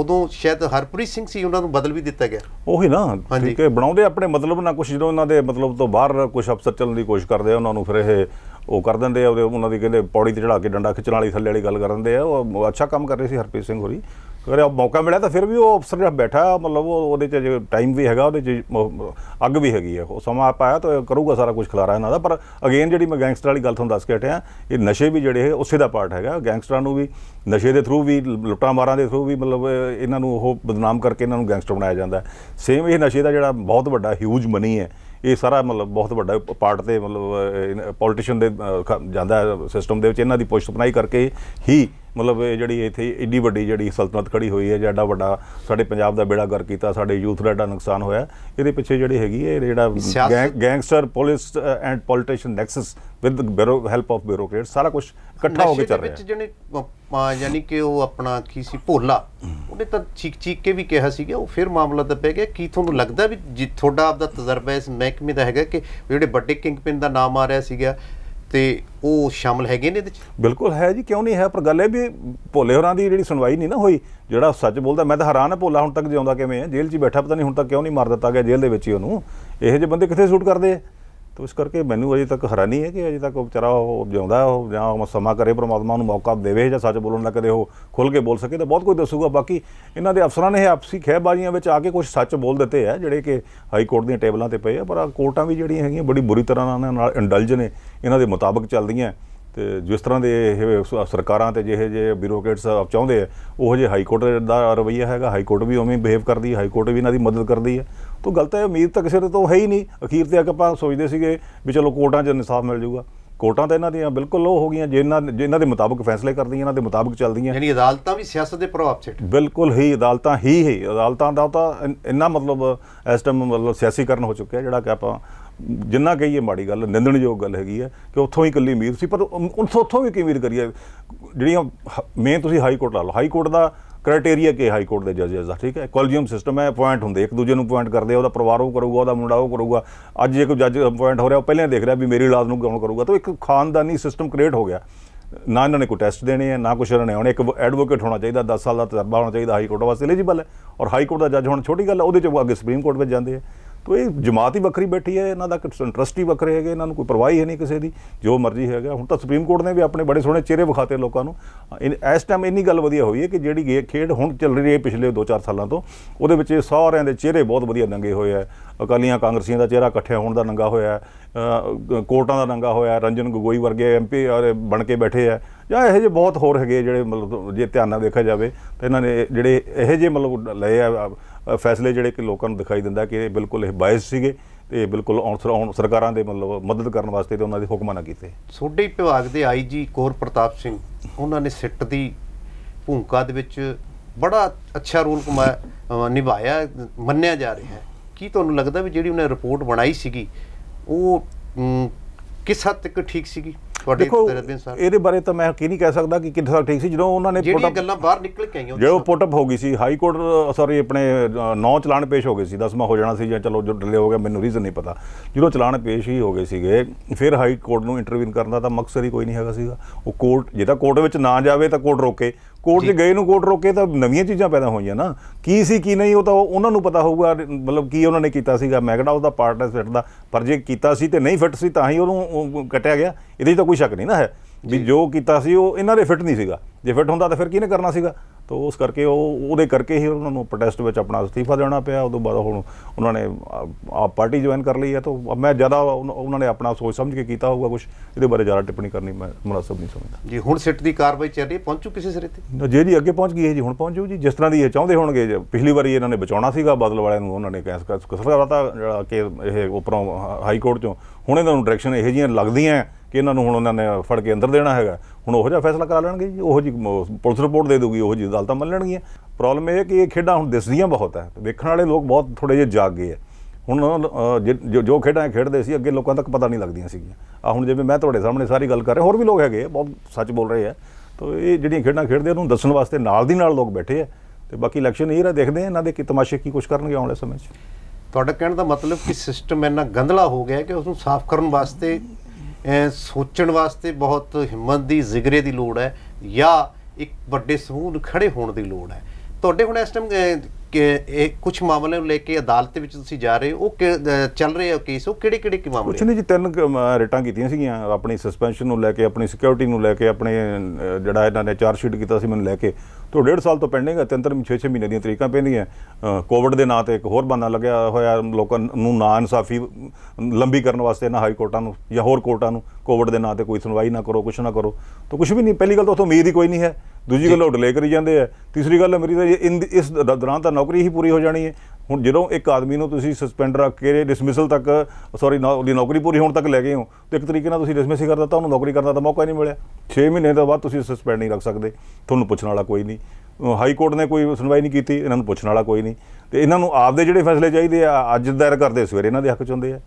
ਉਦੋਂ ਸ਼ਾਇਦ ਹਰਪ੍ਰੀਤ ਸਿੰਘ ਸੀ ਉਹਨਾਂ ਨੂੰ ਬਦਲ ਵੀ ਦਿੱਤਾ ਗਿਆ ਉਹੀ ਨਾ ਠੀਕ ਹੈ ਬਣਾਉਂਦੇ ਆਪਣੇ ਮਤਲਬ ਨਾਲ ਕੁਝ ਜਦੋਂ ਉਹਨਾਂ ਦੇ ਮਤਲਬ ਤੋਂ ਬਾਹਰ ਕੁਝ ਅਫਸਰ ਚੱਲਣ ਦੀ ਕੋਸ਼ਿਸ਼ ਕਰਦੇ ਆ ਉਹਨਾਂ ਨੂੰ ਫਿਰ ਇਹ ਉਹ ਕਰ ਦਿੰਦੇ ਆ ਉਹਦੇ ਉਹਨਾਂ ਦੀ ਕਹਿੰਦੇ ਪੌੜੀ ਤੇ ਚੜਾ ਕੇ ਡੰਡਾ ਖਿੱਚਣ ਵਾਲੀ ਥੱਲੇ ਵਾਲੀ ਗੱਲ ਕਰ ਦਿੰਦੇ ਆ ਉਹ ਅੱਛਾ ਕੰਮ ਕਰ ਰਹੇ ਸੀ ਹਰਪ੍ਰੀਤ ਸਿੰਘ ਹੋਰੀ ਅਗਰ ਉਹ ਮੌਕਾ ਮਿਲਿਆ ਤਾਂ ਫਿਰ ਵੀ ਉਹ ਅਫਸਰ ਜਿਹੜਾ ਬੈਠਾ ਮਤਲਬ ਉਹ ਉਹਦੇ ਚ ਟਾਈਮ ਵੀ ਹੈਗਾ ਉਹਦੇ ਚ ਅੱਗ ਵੀ ਹੈਗੀ ਹੈ ਉਹ ਸਮਾਂ ਪਾਇਆ ਤਾਂ ਕਰੂਗਾ ਸਾਰਾ ਕੁਝ ਖਲਾਰਾ ਇਹਨਾਂ ਦਾ ਪਰ ਅਗੇਨ ਜਿਹੜੀ ਮੈਂ ਗੈਂਗਸਟਰ ਵਾਲੀ ਗੱਲ ਤੁਹਾਨੂੰ ਦੱਸ ਕੇ ਹਟਿਆ ਇਹ ਨਸ਼ੇ ਵੀ ਜਿਹੜੇ ਉਸੇ ਦਾ ਪਾਰਟ ਹੈਗਾ ਗੈਂਗਸਟਰਾਂ ਨੂੰ ਵੀ ਨਸ਼ੇ ਦੇ ਥਰੂ ਵੀ ਲੁੱਟਾਂ ਮਾਰਾਂ ਦੇ ਥਰੂ ਵੀ ਮਤਲਬ ਇਹਨਾਂ ਨੂੰ ਉਹ ਬਦਨਾਮ ਕਰਕੇ ਇਹਨਾਂ ਨੂੰ ਗੈਂਗਸਟਰ ਬਣਾਇਆ ਜਾਂਦਾ ਸੇਮ ਇਹ ਨਸ਼ੇ ਦਾ ਜਿਹੜਾ ਬਹੁਤ ਵੱਡਾ ਹਿਊਜ ਮਨੀ ਹੈ ਇਹ ਸਾਰਾ ਮਤਲਬ ਬਹੁਤ ਵੱਡਾ ਪਾਰਟ ਤੇ ਮਤਲਬ ਪੋਲਿਟਿਸ਼ੀਅਨ ਦੇ ਜਾਂਦਾ ਸਿਸਟਮ ਦੇ ਵਿੱਚ ਇਹਨਾਂ ਦੀ ਪੁਸ਼ਤ ਬਣਾਈ ਕਰਕੇ ਹੀ ਮਤਲਬ ਇਹ ਜਿਹੜੀ ਇੱਥੇ ਏਡੀ ਵੱਡੀ ਜਿਹੜੀ ਸਲਤਨਤ ਖੜੀ ਹੋਈ ਹੈ ਜਿਹੜਾ ਵੱਡਾ ਸਾਡੇ ਪੰਜਾਬ ਦਾ ਬੇੜਾ ਗਰ ਕੀਤਾ ਸਾਡੇ ਯੂਥ ਦਾ ਡਾ ਨੁਕਸਾਨ ਹੋਇਆ ਇਹਦੇ ਪਿੱਛੇ ਜਿਹੜੀ ਹੈਗੀ ਇਹ ਜਿਹੜਾ gangster police and politician nexus with bureau help of bureaucrat ਸਾਰਾ ਕੁਝ ਇਕੱਠਾ ਹੋ ਕੇ ਚੱਲ ਰਿਹਾ ਹੈ ਜਿਹੜੇ ਯਾਨੀ ਕਿ ਉਹ ਆਪਣਾ ਕੀ ਸੀ ਭੋਲਾ ਉਹਨੇ ਤਾਂ ਚੀਕ ਚੀਕ ਕੇ ਵੀ ਕਿਹਾ ਸੀਗਾ ਉਹ ਫਿਰ ਮਾਮਲਾ ਪੈ ਗਿਆ ਕੀ ਤੁਹਾਨੂੰ ਲੱਗਦਾ ਵੀ ਤੁਹਾਡਾ ਆਪਦਾ ਤਜਰਬਾ ਇਸ ਮਹਿਕਮੇ ਦਾ ਹੈਗਾ ਕਿ ਜਿਹੜੇ ਵੱਡੇ ਕਿੰਗ ਪਿੰਨ ਦਾ ਨਾਮ ਆ ਰਿਹਾ ਸੀਗਾ ਤੇ ਉਹ ਸ਼ਾਮਲ ਹੈਗੇ ਨੇ ਇਹਦੇ ਵਿੱਚ ਬਿਲਕੁਲ ਹੈ ਜੀ ਕਿਉਂ ਨਹੀਂ ਹੈ ਪਰ ਗੱਲ ਇਹ ਵੀ ਭੋਲੇ ਹੋਰਾਂ ਦੀ ਜਿਹੜੀ ਸੁਣਵਾਈ ਨਹੀਂ ਨਾ ਹੋਈ ਜਿਹੜਾ ਸੱਚ ਬੋਲਦਾ ਮੈਂ ਤਾਂ ਹੈਰਾਨ ਹਾਂ ਭੋਲਾ ਹੁਣ ਤੱਕ ਜਿਉਂਦਾ ਕਿਵੇਂ ਹੈ ਜੇਲ੍ਹ 'ਚ ਬੈਠਾ ਪਤਾ ਨਹੀਂ ਹੁਣ ਤੱਕ ਕਿਉਂ ਨਹੀਂ ਮਾਰ ਦਿੱਤਾ ਗਿਆ ਜੇਲ੍ਹ ਦੇ ਵਿੱਚ ਹੀ ਉਹਨੂੰ ਇਹੋ ਜਿਹੇ ਬੰਦੇ ਕਿੱਥੇ ਸ਼ੂਟ ਕਰਦੇ ਆ ਤੋ ਇਸ ਕਰਕੇ ਮੈਨੂੰ ਅਜੇ ਤੱਕ ਹੈਰਾਨੀ ਹੈ ਕਿ ਅਜੇ ਤੱਕ ਉਹ ਵਿਚਾਰਾ ਉਹ ਜਿਉਂਦਾ ਉਹ ਜਾਂ ਉਹ ਸਮਾਂ ਕਰੇ ਪ੍ਰਮਾਤਮਾ ਨੂੰ ਮੌਕਾ ਦੇਵੇ ਜਾਂ ਸੱਚ ਬੋਲਣ ਦਾ ਕਦੇ ਉਹ ਖੁੱਲ ਕੇ ਬੋਲ ਸਕੇ ਤਾਂ ਬਹੁਤ ਕੁਝ ਦੱਸੂਗਾ ਬਾਕੀ ਇਹਨਾਂ ਦੇ ਅਫਸਰਾਂ ਨੇ ਆਪਸੀ ਖਹਿਬਾਜ਼ੀਆਂ ਵਿੱਚ ਆ ਕੇ ਕੁਝ ਸੱਚ ਬੋਲ ਦਿੱਤੇ ਆ ਜਿਹੜੇ ਕਿ ਹਾਈ ਕੋਰਟ ਦੀਆਂ ਟੇਬਲਾਂ ਤੇ ਪਏ ਆ ਪਰ ਕੋਰਟਾਂ ਵੀ ਜਿਹੜੀਆਂ ਹੈਗੀਆਂ ਬੜੀ ਬੁਰੀ ਤਰ੍ਹਾਂ ਨਾਲ ਇੰਡਲਜ ਨੇ ਇਹਨਾਂ ਦੇ ਮੁਤਾਬਕ ਚੱਲਦੀਆਂ ਤੇ ਜਿਸ ਤਰ੍ਹਾਂ ਦੇ ਇਹ ਸਰਕਾਰਾਂ ਤੇ ਜਿਹੇ ਜੇ ਬਿਊਰੋਕਰੇਟਸ ਚਾਹੁੰਦੇ ਆ ਉਹ ਜੇ ਹਾਈ ਕੋਰਟ ਦਾ ਰਵਈਆ ਹੈਗਾ ਹਾਈ ਕੋਰਟ ਵੀ ਉਵੇਂ ਬਿਹੇਵ ਕਰਦੀ ਹੈ ਹਾਈ ਕੋਰਟ ਵੀ ਇਹਨਾਂ ਦੀ ਮਦਦ ਕਰਦੀ ਹੈ ਤੋਂ ਗਲਤ ਹੈ ਉਮੀਦ ਤਾਂ ਕਿਸੇ ਤੋਂ ਹੈ ਹੀ ਨਹੀਂ ਅਖੀਰ ਤੇ ਆਪਾਂ ਸੋਚਦੇ ਸੀਗੇ ਵੀ ਚਲੋ ਕੋਰਟਾਂ 'ਚ ਇਨਸਾਫ ਮਿਲ ਜਾਊਗਾ ਕੋਰਟਾਂ ਤਾਂ ਇਹਨਾਂ ਦੀਆਂ ਬਿਲਕੁਲ ਉਹ ਹੋ ਗਈਆਂ ਜਿਨ੍ਹਾਂ ਜਿਨ੍ਹਾਂ ਦੇ ਮੁਤਾਬਕ ਫੈਸਲੇ ਕਰਦੀਆਂ ਇਹਨਾਂ ਦੇ ਮੁਤਾਬਕ ਚੱਲਦੀਆਂ ਯਾਨੀ ਅਦਾਲਤਾਂ ਵੀ ਸਿਆਸਤ ਦੇ ਪ੍ਰਭਾਵ 'ਚ ਬਿਲਕੁਲ ਹੀ ਅਦਾਲਤਾਂ ਹੀ ਹੀ ਅਦਾਲਤਾਂ ਦਾ ਤਾਂ ਇੰਨਾ ਮਤਲਬ ਇਸ ਟਾਈਮ ਮਤਲਬ ਸਿਆਸੀਕਰਨ ਹੋ ਚੁੱਕਿਆ ਜਿਹੜਾ ਕਿ ਆਪਾਂ ਜਿੰਨਾ ਕਹੀਏ ਮਾੜੀ ਗੱਲ ਨਿੰਦਣਯੋਗ ਗੱਲ ਹੈਗੀ ਹੈ ਕਿ ਉੱਥੋਂ ਹੀ ਇਕੱਲੀ ਮੀਰ ਸੀ ਪਰ ਉੱਥੋਂ ਉੱਥੋਂ ਵੀ ਕੀ ਅਮੀਰ ਕਰੀਏ ਜਿਹੜੀਆਂ ਮੇਨ ਤੁਸੀਂ ਹਾਈ ਕੋਰਟ ਲਾ ਲਓ ਹਾਈ ਕੋਰਟ ਦਾ ਕ੍ਰਾਈਟੇਰੀਆ ਕੀ ਹਾਈ ਕੋਰਟ ਦੇ ਜੱਜਸ ਦਾ ਠੀਕ ਹੈ ਕੋਲੀਜੀਅਮ ਸਿਸਟਮ ਹੈ ਅਪਾਇੰਟ ਹੁੰਦੇ ਇੱਕ ਦੂਜੇ ਨੂੰ ਅਪਾਇੰਟ ਕਰਦੇ ਆ ਉਹਦਾ ਪਰਿਵਾਰ ਉਹ ਕਰੂਗਾ ਉਹਦਾ ਮੁੰਡਾ ਉਹ ਕਰੂਗਾ ਅੱਜ ਜੇ ਕੋਈ ਜੱਜ ਅਪਾਇੰਟ ਹੋ ਰਿਹਾ ਉਹ ਪਹਿਲਾਂ ਦੇਖ ਰਿਹਾ ਵੀ ਮੇਰੀ ਔਲਾਦ ਨੂੰ ਕੌਣ ਕਰੂਗਾ ਤਾਂ ਇੱਕ ਖਾਨਦਾਨੀ ਸਿਸਟਮ ਕ੍ਰੀਏਟ ਹੋ ਗਿਆ ਨਾ ਇਹਨਾਂ ਨੇ ਕੋਈ ਟੈਸਟ ਦੇਣੇ ਆ ਨਾ ਕੁਛ ਇਹਨਾਂ ਨੇ ਹੁਣ ਇੱਕ ਐਡਵੋਕੇਟ ਹੋਣਾ ਚਾਹੀਦਾ 10 ਸਾਲ ਦਾ ਤਜਰਬਾ ਹੋਣਾ ਚਾਹੀਦਾ ਹਾਈ ਕੋਰਟ ਵਾਸਤੇ ਐਲੀਜੀਬਲ ਹੈ ਔਰ ਹਾਈ ਕੋਰਟ ਦਾ ਜੱਜ ਹੁਣ ਛੋਟੀ ਗੱਲ ਉਹਦੇ ਚ ਅੱਗੇ ਸੁਪਰੀਮ ਕੋਰਟ ਵਿੱਚ ਜਾਂਦੇ ਆ ਤੋ ਇਹ ਜਮਾਤ ਹੀ ਵੱਖਰੀ ਬੈਠੀ ਹੈ ਇਹਨਾਂ ਦਾ ਇੰਟਰਸਟ ਹੀ ਵੱਖਰੇ ਹੈਗੇ ਇਹਨਾਂ ਨੂੰ ਕੋਈ ਪਰਵਾਹ ਹੀ ਨਹੀਂ ਕਿਸੇ ਦੀ ਜੋ ਮਰਜ਼ੀ ਹੈਗਾ ਹੁਣ ਤਾਂ ਸੁਪਰੀਮ ਕੋਰਟ ਨੇ ਵੀ ਆਪਣੇ ਬੜੇ ਸੋਹਣੇ ਚਿਹਰੇ ਵਿਖਾਤੇ ਲੋਕਾਂ ਨੂੰ ਇਸ ਟਾਈਮ ਇੰਨੀ ਗੱਲ ਵਧੀਆ ਹੋਈ ਹੈ ਕਿ ਜਿਹੜੀ ਗੇ ਖੇਡ ਹੁਣ ਚੱਲ ਰਹੀ ਹੈ ਪਿਛਲੇ 2-4 ਸਾਲਾਂ ਤੋਂ ਉਹਦੇ ਵਿੱਚ ਸਾਰਿਆਂ ਦੇ ਚਿਹਰੇ ਬਹੁਤ ਵਧੀਆ ਨੰਗੇ ਹੋਏ ਆ ਅਕਾਲੀਆਂ ਕਾਂਗਰਸੀਆਂ ਦਾ ਚਿਹਰਾ ਇਕੱਠੇ ਹੋਣ ਦਾ ਨੰਗਾ ਹੋਇਆ ਹੈ ਕੋਰਟਾਂ ਦਾ ਨੰਗਾ ਹੋਇਆ ਰੰਜਨ ਗਗੋਈ ਵਰਗੇ ਐਮਪੀ ਬਣ ਕੇ ਬੈਠੇ ਆ ਜਾਂ ਇਹੋ ਜਿਹੇ ਬਹੁਤ ਹੋਰ ਹੈਗੇ ਜਿਹੜੇ ਮਤਲਬ ਜੇ ਧਿਆਨ ਨਾਲ ਦੇਖਿਆ ਜਾਵੇ ਤਾਂ ਇਹਨਾਂ ਨੇ ਜਿਹੜੇ ਇਹੋ ਜਿਹੇ ਮਤਲਬ ਲਏ ਆ ਫੈਸਲੇ ਜਿਹੜੇ ਕਿ ਲੋਕਾਂ ਨੂੰ ਦਿਖਾਈ ਦਿੰਦਾ ਕਿ ਇਹ ਬਿਲਕੁਲ ਇਹ ਬਾਇਸ ਸੀਗੇ ਤੇ ਬਿਲਕੁਲ ਸਰਕਾਰਾਂ ਦੇ ਮਤਲਬ ਮਦਦ ਕਰਨ ਵਾਸਤੇ ਤੇ ਉਹਨਾਂ ਦੇ ਹੁਕਮਾਂ ਨਾ ਕੀਤੇ ਸੋਡੇ ਵਿਭਾਗ ਦੇ ਆਈਜੀ ਕੋਰ ਪ੍ਰਤਾਪ ਸਿੰਘ ਉਹਨਾਂ ਨੇ ਸਿੱਟ ਦੀ ਭੂਮਿਕਾ ਦੇ ਵਿੱਚ ਬੜਾ ਅੱਛਾ ਰੋਲ ਨਿਭਾਇਆ ਮੰਨਿਆ ਜਾ ਰਿਹਾ ਹੈ ਕੀ ਤੁਹਾਨੂੰ ਲੱਗਦਾ ਵੀ ਜਿਹੜੀ ਉਹਨੇ ਰਿਪੋਰਟ ਬਣਾਈ ਸੀਗੀ ਉਹ ਕਿਸ ਹੱਦ ਤੱਕ ਠੀਕ ਸੀਗੀ ਦੇਖੋ ਇਹਦੇ ਬਾਰੇ ਤਾਂ ਮੈਂ ਕੀ ਨਹੀਂ ਕਹਿ ਸਕਦਾ ਕਿ ਕਿੱਦਾਂ ਠੀਕ ਸੀ ਜਦੋਂ ਉਹਨਾਂ ਨੇ ਜਿਹੜੀਆਂ ਗੱਲਾਂ ਬਾਹਰ ਨਿਕਲ ਕੇ ਆਈਆਂ ਜਦੋਂ ਪੁੱਟ ਅਪ ਹੋ ਗਈ ਸੀ ਹਾਈ ਕੋਰਟ ਸੌਰੀ ਆਪਣੇ ਨੌ ਚਲਾਨ ਪੇਸ਼ ਹੋ ਗਏ ਸੀ ਦਸਵਾਂ ਹੋ ਜਾਣਾ ਸੀ ਜਾਂ ਚਲੋ ਜੋ ਡਿਲੇ ਹੋ ਗਿਆ ਮੈਨੂੰ ਰੀਜ਼ਨ ਨਹੀਂ ਪਤਾ ਜਦੋਂ ਚਲਾਨ ਪੇਸ਼ ਹੀ ਹੋ ਗਏ ਸੀਗੇ ਫਿਰ ਹਾਈ ਕੋਰਟ ਨੂੰ ਇੰਟਰਵਿਊ ਕਰਨ ਦਾ ਤਾਂ ਮਕਸਦ ਹੀ ਕੋਈ ਨਹੀਂ ਹੈਗਾ ਸੀਗਾ ਉਹ ਕੋਰਟ ਜੇ ਤਾਂ ਕੋਰਟ ਵਿੱਚ ਨਾ ਜਾਵੇ ਤਾਂ ਕੋਰਟ ਰੋਕੇ ਕੋਰਟ 'ਚ ਗਏ ਨੂੰ ਕੋਰਟ ਰੋਕੇ ਤਾਂ ਨਵੀਆਂ ਚੀਜ਼ਾਂ ਪੈਦਾ ਹੋਈਆਂ ਨਾ ਕੀ ਸੀ ਕੀ ਨਹੀਂ ਉਹ ਤਾਂ ਉਹਨਾਂ ਨੂੰ ਪਤਾ ਹੋਊਗਾ ਮਤਲਬ ਕੀ ਉਹਨਾਂ ਨੇ ਕੀਤਾ ਸੀਗਾ ਮੈਗਡਾ ਉਹਦਾ ਪਾਰਟ ਹੈ ਫਿੱਟ ਦਾ ਪਰ ਜੇ ਕੀਤਾ ਸੀ ਤੇ ਨਹੀਂ ਫਿੱਟ ਸੀ ਤਾਂ ਹੀ ਉਹਨੂੰ ਕੱਟਿਆ ਗਿਆ ਇਹਦੇ 'ਚ ਤਾਂ ਕੋਈ ਸ਼ੱਕ ਨਹੀਂ ਨਾ ਹੈ ਵੀ ਜੋ ਕੀਤਾ ਸੀ ਉਹ ਇਹਨਾਂ ਦੇ ਫਿੱਟ ਨਹੀਂ ਸੀਗਾ ਜੇ ਫਿੱਟ ਹੁੰਦਾ ਤਾਂ ਫਿਰ ਕੀ ਨੇ ਕਰਨਾ ਸੀਗਾ ਤੋ ਉਸ ਕਰਕੇ ਉਹ ਉਹਦੇ ਕਰਕੇ ਹੀ ਉਹਨਾਂ ਨੂੰ ਪ੍ਰੋਟੈਸਟ ਵਿੱਚ ਆਪਣਾ ਅਸਤੀਫਾ ਦੇਣਾ ਪਿਆ ਉਦੋਂ ਬਾਅਦ ਹੁਣ ਉਹਨਾਂ ਨੇ ਆਪ ਪਾਰਟੀ ਜੁਆਇਨ ਕਰ ਲਈ ਹੈ ਤਾਂ ਮੈਂ ਜ਼ਿਆਦਾ ਉਹਨਾਂ ਨੇ ਆਪਣਾ ਸੋਚ ਸਮਝ ਕੇ ਕੀਤਾ ਹੋਊਗਾ ਕੁਝ ਇਹਦੇ ਬਾਰੇ ਜ਼ਿਆਦਾ ਟਿੱਪਣੀ ਕਰਨੀ ਮੈਂ ਮੁਨਾਸਬ ਨਹੀਂ ਸਮਝਦਾ ਜੀ ਹੁਣ ਸਿੱਟ ਦੀ ਕਾਰਵਾਈ ਚੱਲ ਰਹੀ ਹੈ ਪਹੁੰਚੂ ਕਿਸੇ ਸਿਰੇ ਤੇ ਜੇ ਜੀ ਅੱਗੇ ਪਹੁੰਚ ਗਈ ਹੈ ਜੀ ਹੁਣ ਪਹੁੰਚੂ ਜੀ ਜਿਸ ਤਰ੍ਹਾਂ ਦੀ ਇਹ ਚਾਹੁੰਦੇ ਹੋਣਗੇ ਪਿਛਲੀ ਵਾਰੀ ਇਹਨਾਂ ਨੇ ਬਚਾਉਣਾ ਸੀਗਾ ਬਦਲ ਵਾਲਿਆਂ ਨੂੰ ਉਹਨਾਂ ਨੇ ਕੈਸ ਕਸਰ ਕਰਾਤਾ ਜਿਹੜਾ ਕਿ ਇਹ ਉਪਰੋਂ ਹਾਈ ਕੋਰਟ ਚੋਂ ਹੁਣ ਇਹਨਾਂ ਨੂੰ ਡਾਇਰੈਕਸ਼ਨ ਇਹ ਜੀਆਂ ਲੱਗਦੀਆਂ ਕਿ ਇਹਨਾਂ ਨੂੰ ਹੁਣ ਉਹਨਾਂ ਨੇ ਫੜ ਕੇ ਅੰਦਰ ਦੇਣਾ ਹੈਗਾ ਹੁਣ ਉਹੋ ਜਿਹਾ ਫੈਸਲਾ ਕਰਾ ਲੈਣਗੇ ਜੀ ਉਹੋ ਜੀ ਪੁਲਿਸ ਰਿਪੋਰਟ ਦੇ ਦੂਗੀ ਉਹੋ ਜੀ ਅਦਾਲਤਾਂ ਮੰਨ ਲੈਣਗੀਆਂ ਪ੍ਰੋਬਲਮ ਇਹ ਹੈ ਕਿ ਇਹ ਖੇਡਾਂ ਹੁਣ ਦਿਸਦੀਆਂ ਬਹੁਤ ਹੈ ਵੇਖਣ ਵਾਲੇ ਲੋਕ ਬਹੁਤ ਥੋੜੇ ਜਿਹਾ ਜਾਗ ਗਏ ਆ ਹੁਣ ਜੋ ਖੇਡਾਂ ਖੇਡਦੇ ਸੀ ਅੱਗੇ ਲੋਕਾਂ ਤੱਕ ਪਤਾ ਨਹੀਂ ਲੱਗਦੀਆਂ ਸੀਗੀਆਂ ਆ ਹੁਣ ਜਿਵੇਂ ਮੈਂ ਤੁਹਾਡੇ ਸਾਹਮਣੇ ਸਾਰੀ ਗੱਲ ਕਰ ਰਿਹਾ ਹੋਰ ਵੀ ਲੋਕ ਹੈਗੇ ਬਹੁਤ ਸੱਚ ਬੋਲ ਰਹੇ ਆ ਤਾਂ ਇਹ ਜਿਹੜੀਆਂ ਖੇਡਾਂ ਖੇਡਦੇ ਉਹਨੂੰ ਦੱਸਣ ਵਾਸਤੇ ਨਾਲ ਦੀ ਨਾਲ ਲੋਕ ਬੈਠੇ ਆ ਤੇ ਬਾਕੀ ਇਲੈਕਸ਼ਨ ਇਹ ਰਹਾ ਦੇਖਦੇ ਆ ਇਹਨਾਂ ਦੇ ਕੀ ਤਮਾਸ਼ੇ ਕੀ ਕੁਝ ਕਰਨਗੇ ਆਉਣ ਵਾਲੇ ਸਮੇਂ 'ਚ ਤੁਹਾਡਾ ਕਹਿਣ ਦਾ ਮਤਲਬ ਕਿ ਸਿਸਟਮ ਇੰਨਾ ਗੰਦਲਾ ਹੋ ਗਿਆ ਕਿ ਉਸ ਨੂੰ ਸਾਫ਼ ਕਰਨ ਵਾਸਤੇ ਸੋਚਣ ਵਾਸਤੇ ਬਹੁਤ ਹਿੰਮਤ ਦੀ ਜ਼ਿਗਰੇ ਦੀ ਲੋੜ ਹੈ ਜਾਂ ਇੱਕ ਵੱਡੇ ਸਮੂਹ ਨੂੰ ਖੜੇ ਹੋਣ ਦੀ ਲੋੜ ਹੈ ਤੁਹਾਡੇ ਹੁਣ ਇਸ ਟਾਈਮ ਕਿ ਇਹ ਕੁਝ ਮਾਮਲੇ ਨੂੰ ਲੈ ਕੇ ਅਦਾਲਤ ਵਿੱਚ ਤੁਸੀਂ ਜਾ ਰਹੇ ਹੋ ਉਹ ਚੱਲ ਰਹੇ ਹੋ ਕੇਸ ਉਹ ਕਿਹੜੇ ਕਿਹੜੇ ਕਿ ਮਾਮਲੇ ਕੁਝ ਨਹੀਂ ਜੀ ਤਿੰਨ ਰੇਟਾਂ ਕੀਤੀਆਂ ਸੀਗੀਆਂ ਆਪਣੀ ਸਸਪੈਂਸ਼ਨ ਨੂੰ ਲੈ ਕੇ ਆਪਣੀ ਸਿਕਿਉਰਿਟੀ ਨੂੰ ਲੈ ਕੇ ਆਪਣੇ ਜਿਹੜਾ ਇਹਨਾਂ ਨੇ ਚਾਰਜ ਸ਼ੀਟ ਕੀਤਾ ਸੀ ਮੈਨੂੰ ਲੈ ਕੇ ਤੋਂ 1.5 ਸਾਲ ਤੋਂ ਪੈਂਡਿੰਗ ਵਿੱਚ 6-6 ਮਹੀਨੇ ਦੀਆਂ ਤਰੀਕਾਂ ਪੈਂਦੀਆਂ ਕੋਵਿਡ ਦੇ ਨਾਂ ਤੇ ਇੱਕ ਹੋਰ ਬੰਦਾ ਲੱਗਿਆ ਹੋਇਆ ਲੋਕਾਂ ਨੂੰ ਨਾ ਇਨਸਾਫੀ ਲੰਬੀ ਕਰਨ ਵਾਸਤੇ ਨਾ ਹਾਈ ਕੋਰਟਾਂ ਨੂੰ ਜਾਂ ਹੋਰ ਕੋਰਟਾਂ ਨੂੰ ਕੋਵਿਡ ਦੇ ਨਾਂ ਤੇ ਕੋਈ ਸੁਣਵਾਈ ਨਾ ਕਰੋ ਕੁਝ ਨਾ ਕਰੋ ਤਾਂ ਕੁਝ ਵੀ ਨਹੀਂ ਪਹਿਲੀ ਗੱਲ ਤਾਂ ਉਥੋਂ ਉਮੀਦ ਹੀ ਕੋਈ ਨਹੀਂ ਹੈ ਦੂਜੀ ਗੱਲ ਉਹ ਡਿਲੇ ਕਰੀ ਜਾਂਦੇ ਆ ਤੀਸਰੀ ਗੱਲ ਮੇਰੀ ਤਾਂ ਇਸ ਦੌਰਾਨ ਤਾਂ ਨੌਕਰੀ ਹੀ ਪੂਰੀ ਹੋ ਜਾਣੀ ਹੈ ਹੁਣ ਜਦੋਂ ਇੱਕ ਆਦਮੀ ਨੂੰ ਤੁਸੀਂ ਸਸਪੈਂਡ ਰੱਖ ਕੇ ਡਿਸਮਿਸਲ ਤੱਕ ਸੌਰੀ ਉਹਦੀ ਨੌਕਰੀ ਪੂਰੀ ਹੋਣ ਤੱਕ ਲੈ ਗਏ ਹੋ ਤੇ ਇੱਕ ਤਰੀਕੇ ਨਾਲ ਤੁਸੀਂ ਡਿਸਮਿਸ ਹੀ ਕਰ ਦਿੱਤਾ ਉਹਨੂੰ ਨੌਕਰੀ ਕਰਨ ਦਾ ਮੌਕਾ ਹੀ ਨਹੀਂ ਮਿਲਿਆ 6 ਮਹੀਨੇ ਤੋਂ ਬਾਅਦ ਤੁਸੀਂ ਸਸਪੈਂਡ ਨਹੀਂ ਰੱਖ ਸਕਦੇ ਤੁਹਾਨੂੰ ਪੁੱਛਣ ਵਾਲਾ ਕੋਈ ਨਹੀਂ ਹਾਈ ਕੋਰਟ ਨੇ ਕੋਈ ਸੁਣਵਾਈ ਨਹੀਂ ਕੀਤੀ ਇਹਨਾਂ ਨੂੰ ਪੁੱਛਣ ਵਾਲਾ ਕੋਈ ਨਹੀਂ ਤੇ ਇਹਨਾਂ ਨੂੰ ਆਪਦੇ ਜਿਹੜੇ ਫੈਸਲੇ ਚਾਹੀਦੇ ਆ ਅੱਜ ਦਾਇਰ ਕਰਦੇ ਸਵੇਰੇ ਇਹਨਾਂ ਦੇ ਹੱਕ ਚ ਹੁੰਦੇ ਆ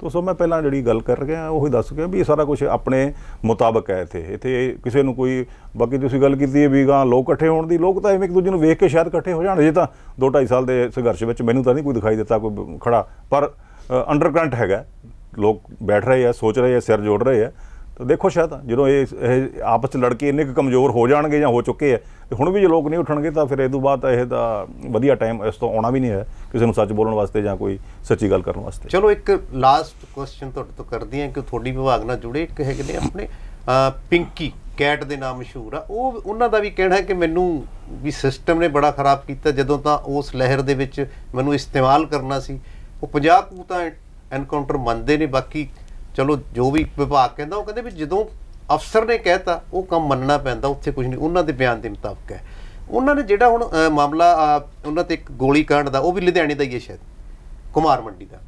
ਤੋ ਸੋ ਮੈਂ ਪਹਿਲਾਂ ਜਿਹੜੀ ਗੱਲ ਕਰ ਰਿਹਾ ਉਹ ਹੀ ਦੱਸ ਗਿਆ ਵੀ ਇਹ ਸਾਰਾ ਕੁਝ ਆਪਣੇ ਮੁਤਾਬਕ ਹੈ ਇੱਥੇ ਇੱਥੇ ਕਿਸੇ ਨੂੰ ਕੋਈ ਬਾਕੀ ਤੁਸੀਂ ਗੱਲ ਕੀਤੀ ਹੈ ਵੀ ਗਾਂ ਲੋਕ ਇਕੱਠੇ ਹੋਣ ਦੀ ਲੋਕ ਤਾਂ ਐਵੇਂ ਇੱਕ ਦੂਜੇ ਨੂੰ ਵੇਖ ਕੇ ਸ਼ਾਇਦ ਇਕੱਠੇ ਹੋ ਜਾਣ ਜੇ ਤਾਂ 2 2.5 ਸਾਲ ਦੇ ਸੰਘਰਸ਼ ਵਿੱਚ ਮੈਨੂੰ ਤਾਂ ਨਹੀਂ ਕੋਈ ਦਿਖਾਈ ਦਿੱਤਾ ਕੋਈ ਖੜਾ ਪਰ ਅੰਡਰਕਰੰਟ ਹੈਗਾ ਲੋਕ ਬੈਠ ਰਹੇ ਆ ਸੋਚ ਰਹੇ ਆ ਸਿਰ ਜੋੜ ਰਹੇ ਆ ਤਾਂ ਦੇਖੋ ਸ਼ਾਇਦ ਜਦੋਂ ਇਹ ਇਹ ਆਪਸ ਚ ਲੜ ਕੇ ਇੰਨੇ ਕਮਜ਼ੋਰ ਹੋ ਜਾਣਗੇ ਜਾਂ ਹੋ ਚੁੱਕੇ ਆ ਤੇ ਹੁਣ ਵੀ ਜੇ ਲੋਕ ਨਹੀਂ ਉੱਠਣਗੇ ਤਾਂ ਫਿਰ ਇਹਦੋਂ ਤੋਂ ਬਾਅਦ ਇਹ ਦਾ ਵਧੀਆ ਟਾਈਮ ਇਸ ਤੋਂ ਆਉਣਾ ਵੀ ਨਹੀਂ ਹੈ ਕਿਸੇ ਨੂੰ ਸੱਚ ਬੋਲਣ ਵਾਸਤੇ ਜਾਂ ਕੋਈ ਸੱਚੀ ਗੱਲ ਕਰਨ ਵਾਸਤੇ ਚਲੋ ਇੱਕ ਲਾਸਟ ਕੁਐਸਚਨ ਤੁਹਾਡੇ ਤੋਂ ਕਰਦੀ ਹਾਂ ਕਿ ਤੁਹਾਡੀ ਵਿਭਾਗ ਨਾਲ ਜੁੜੇ ਇੱਕ ਹੈਗੇ ਨੇ ਆਪਣੇ ਪਿੰਕੀ ਕੈਟ ਦੇ ਨਾਮ ਮਸ਼ਹੂਰ ਆ ਉਹ ਉਹਨਾਂ ਦਾ ਵੀ ਕਹਿਣਾ ਹੈ ਕਿ ਮੈਨੂੰ ਵੀ ਸਿਸਟਮ ਨੇ ਬੜਾ ਖਰਾਬ ਕੀਤਾ ਜਦੋਂ ਤਾਂ ਉਸ ਲਹਿਰ ਦੇ ਵਿੱਚ ਮੈਨੂੰ ਇਸਤੇਮਾਲ ਕਰਨਾ ਸੀ ਉਹ 50 ਕੁ ਤਾਂ ਐਨਕਾਊਂਟਰ ਮੰਨਦੇ ਨੇ ਬਾਕੀ ਚਲੋ ਜੋ ਵੀ ਵਿਭਾਗ ਕਹਿੰਦਾ ਉਹ ਕਹਿੰਦੇ ਵੀ ਜਦੋਂ ਅਫਸਰ ਨੇ ਕਹਿਤਾ ਉਹ ਕੰਮ ਮੰਨਣਾ ਪੈਂਦਾ ਉੱਥੇ ਕੁਝ ਨਹੀਂ ਉਹਨਾਂ ਦੇ ਬਿਆਨ ਦੇ ਮੁਤਾਬਕ ਹੈ ਉਹਨਾਂ ਨੇ ਜਿਹੜਾ ਹੁਣ ਮਾਮਲਾ ਉਹਨਾਂ ਤੇ ਇੱਕ ਗੋਲੀ ਕਾਂਡ ਦਾ ਉਹ ਵੀ ਲੁਧਿਆਣੇ ਦਾ ਹੀ ਹੈ ਸ਼ਾਇਦ ਕੁਮਾਰ ਮੰਡੀ ਦਾ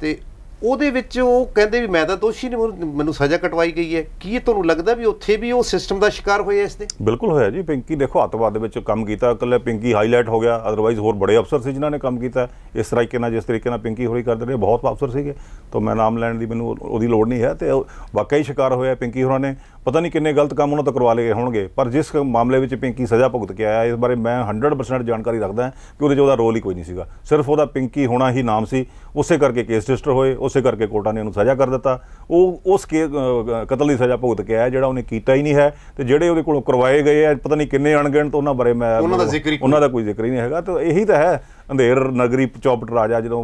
ਤੇ ਉਹਦੇ ਵਿੱਚ ਉਹ ਕਹਿੰਦੇ ਵੀ ਮੈਂ ਤਾਂ ਦੋਸ਼ੀ ਨਹੀਂ ਮੈਨੂੰ ਸਜ਼ਾ ਕਟਵਾਈ ਗਈ ਹੈ ਕੀ ਤੁਹਾਨੂੰ ਲੱਗਦਾ ਵੀ ਉੱਥੇ ਵੀ ਉਹ ਸਿਸਟਮ ਦਾ ਸ਼ਿਕਾਰ ਹੋਇਆ ਇਸ ਦੇ ਬਿਲਕੁਲ ਹੋਇਆ ਜੀ ਪਿੰਕੀ ਦੇਖੋ ਹੱਤਵਾਦ ਦੇ ਵਿੱਚ ਕੰਮ ਕੀਤਾ ਇਕੱਲੇ ਪਿੰਕੀ ਹਾਈਲਾਈਟ ਹੋ ਗਿਆ ਅਦਰਵਾਈਜ਼ ਹੋਰ ਬੜੇ ਅਫਸਰ ਸੀ ਜਿਨ੍ਹਾਂ ਨੇ ਕੰਮ ਕੀਤਾ ਇਸ ਤਰੀਕੇ ਨਾਲ ਜਿਸ ਤਰੀਕੇ ਨਾਲ ਪਿੰਕੀ ਹੋਰੀ ਕਰਦੇ ਨੇ ਬਹੁਤ ਅਫਸਰ ਸੀਗੇ ਤਾਂ ਮੈਂ ਨਾਮ ਲੈਣ ਦੀ ਮੈਨੂੰ ਉਹਦੀ ਲੋੜ ਨਹੀਂ ਹੈ ਤੇ ਵਾਕਈ ਸ਼ਿਕਾਰ ਹੋਇਆ ਪਿੰਕੀ ਹੋਰਾਂ ਨੇ ਪਤਾ ਨਹੀਂ ਕਿੰਨੇ ਗਲਤ ਕੰਮ ਉਹਨਾਂ ਤੋਂ ਕਰਵਾ ਲਏ ਹੋਣਗੇ ਪਰ ਜਿਸ ਮਾਮਲੇ ਵਿੱਚ ਪਿੰਕੀ ਸਜ਼ਾ ਭੁਗਤ ਕੇ ਆਇਆ ਇਸ ਬਾਰੇ ਮੈਂ 100% ਜਾਣਕਾਰੀ ਰੱਖਦਾ ਕਿ ਉਹਦੇ 'ਚ ਉਹਦਾ ਰੋਲ ਹੀ ਕੋਈ ਨਹੀਂ ਸੀਗਾ ਸਿਰਫ ਉਹਦਾ ਪਿੰਕੀ ਹੋਣਾ ਹੀ ਨਾਮ ਸੀ ਉਸੇ ਕਰਕੇ ਕੇਸ ਰਜਿਸਟਰ ਹੋਏ ਉਸੇ ਕਰਕੇ ਕੋਰਟਾਂ ਨੇ ਉਹਨੂੰ ਸਜ਼ਾ ਕਰ ਦਿੱਤਾ ਉਹ ਉਸ ਕਤਲ ਦੀ ਸਜ਼ਾ ਭੁਗਤ ਕੇ ਆਇਆ ਜਿਹੜਾ ਉਹਨੇ ਕੀਤਾ ਹੀ ਨਹੀਂ ਹੈ ਤੇ ਜਿਹੜੇ ਉਹਦੇ ਕੋਲੋਂ ਕਰਵਾਏ ਗਏ ਆ ਪਤਾ ਨਹੀਂ ਕਿੰਨੇ ਅਣਗਿਣਤ ਉਹਨਾਂ ਬਾਰੇ ਮੈਂ ਉਹਨਾਂ ਦਾ ਜ਼ਿਕਰ ਹੀ ਉਹਨਾਂ ਦਾ ਕੋਈ ਜ਼ਿਕਰ ਹੀ ਨਹੀਂ ਹੈਗਾ ਤਾਂ ਇਹੀ ਤਾਂ ਹੈ ਅੰਧੇਰ ਨਗਰੀ ਚੌਪਟ ਰਾਜਾ ਜਦੋਂ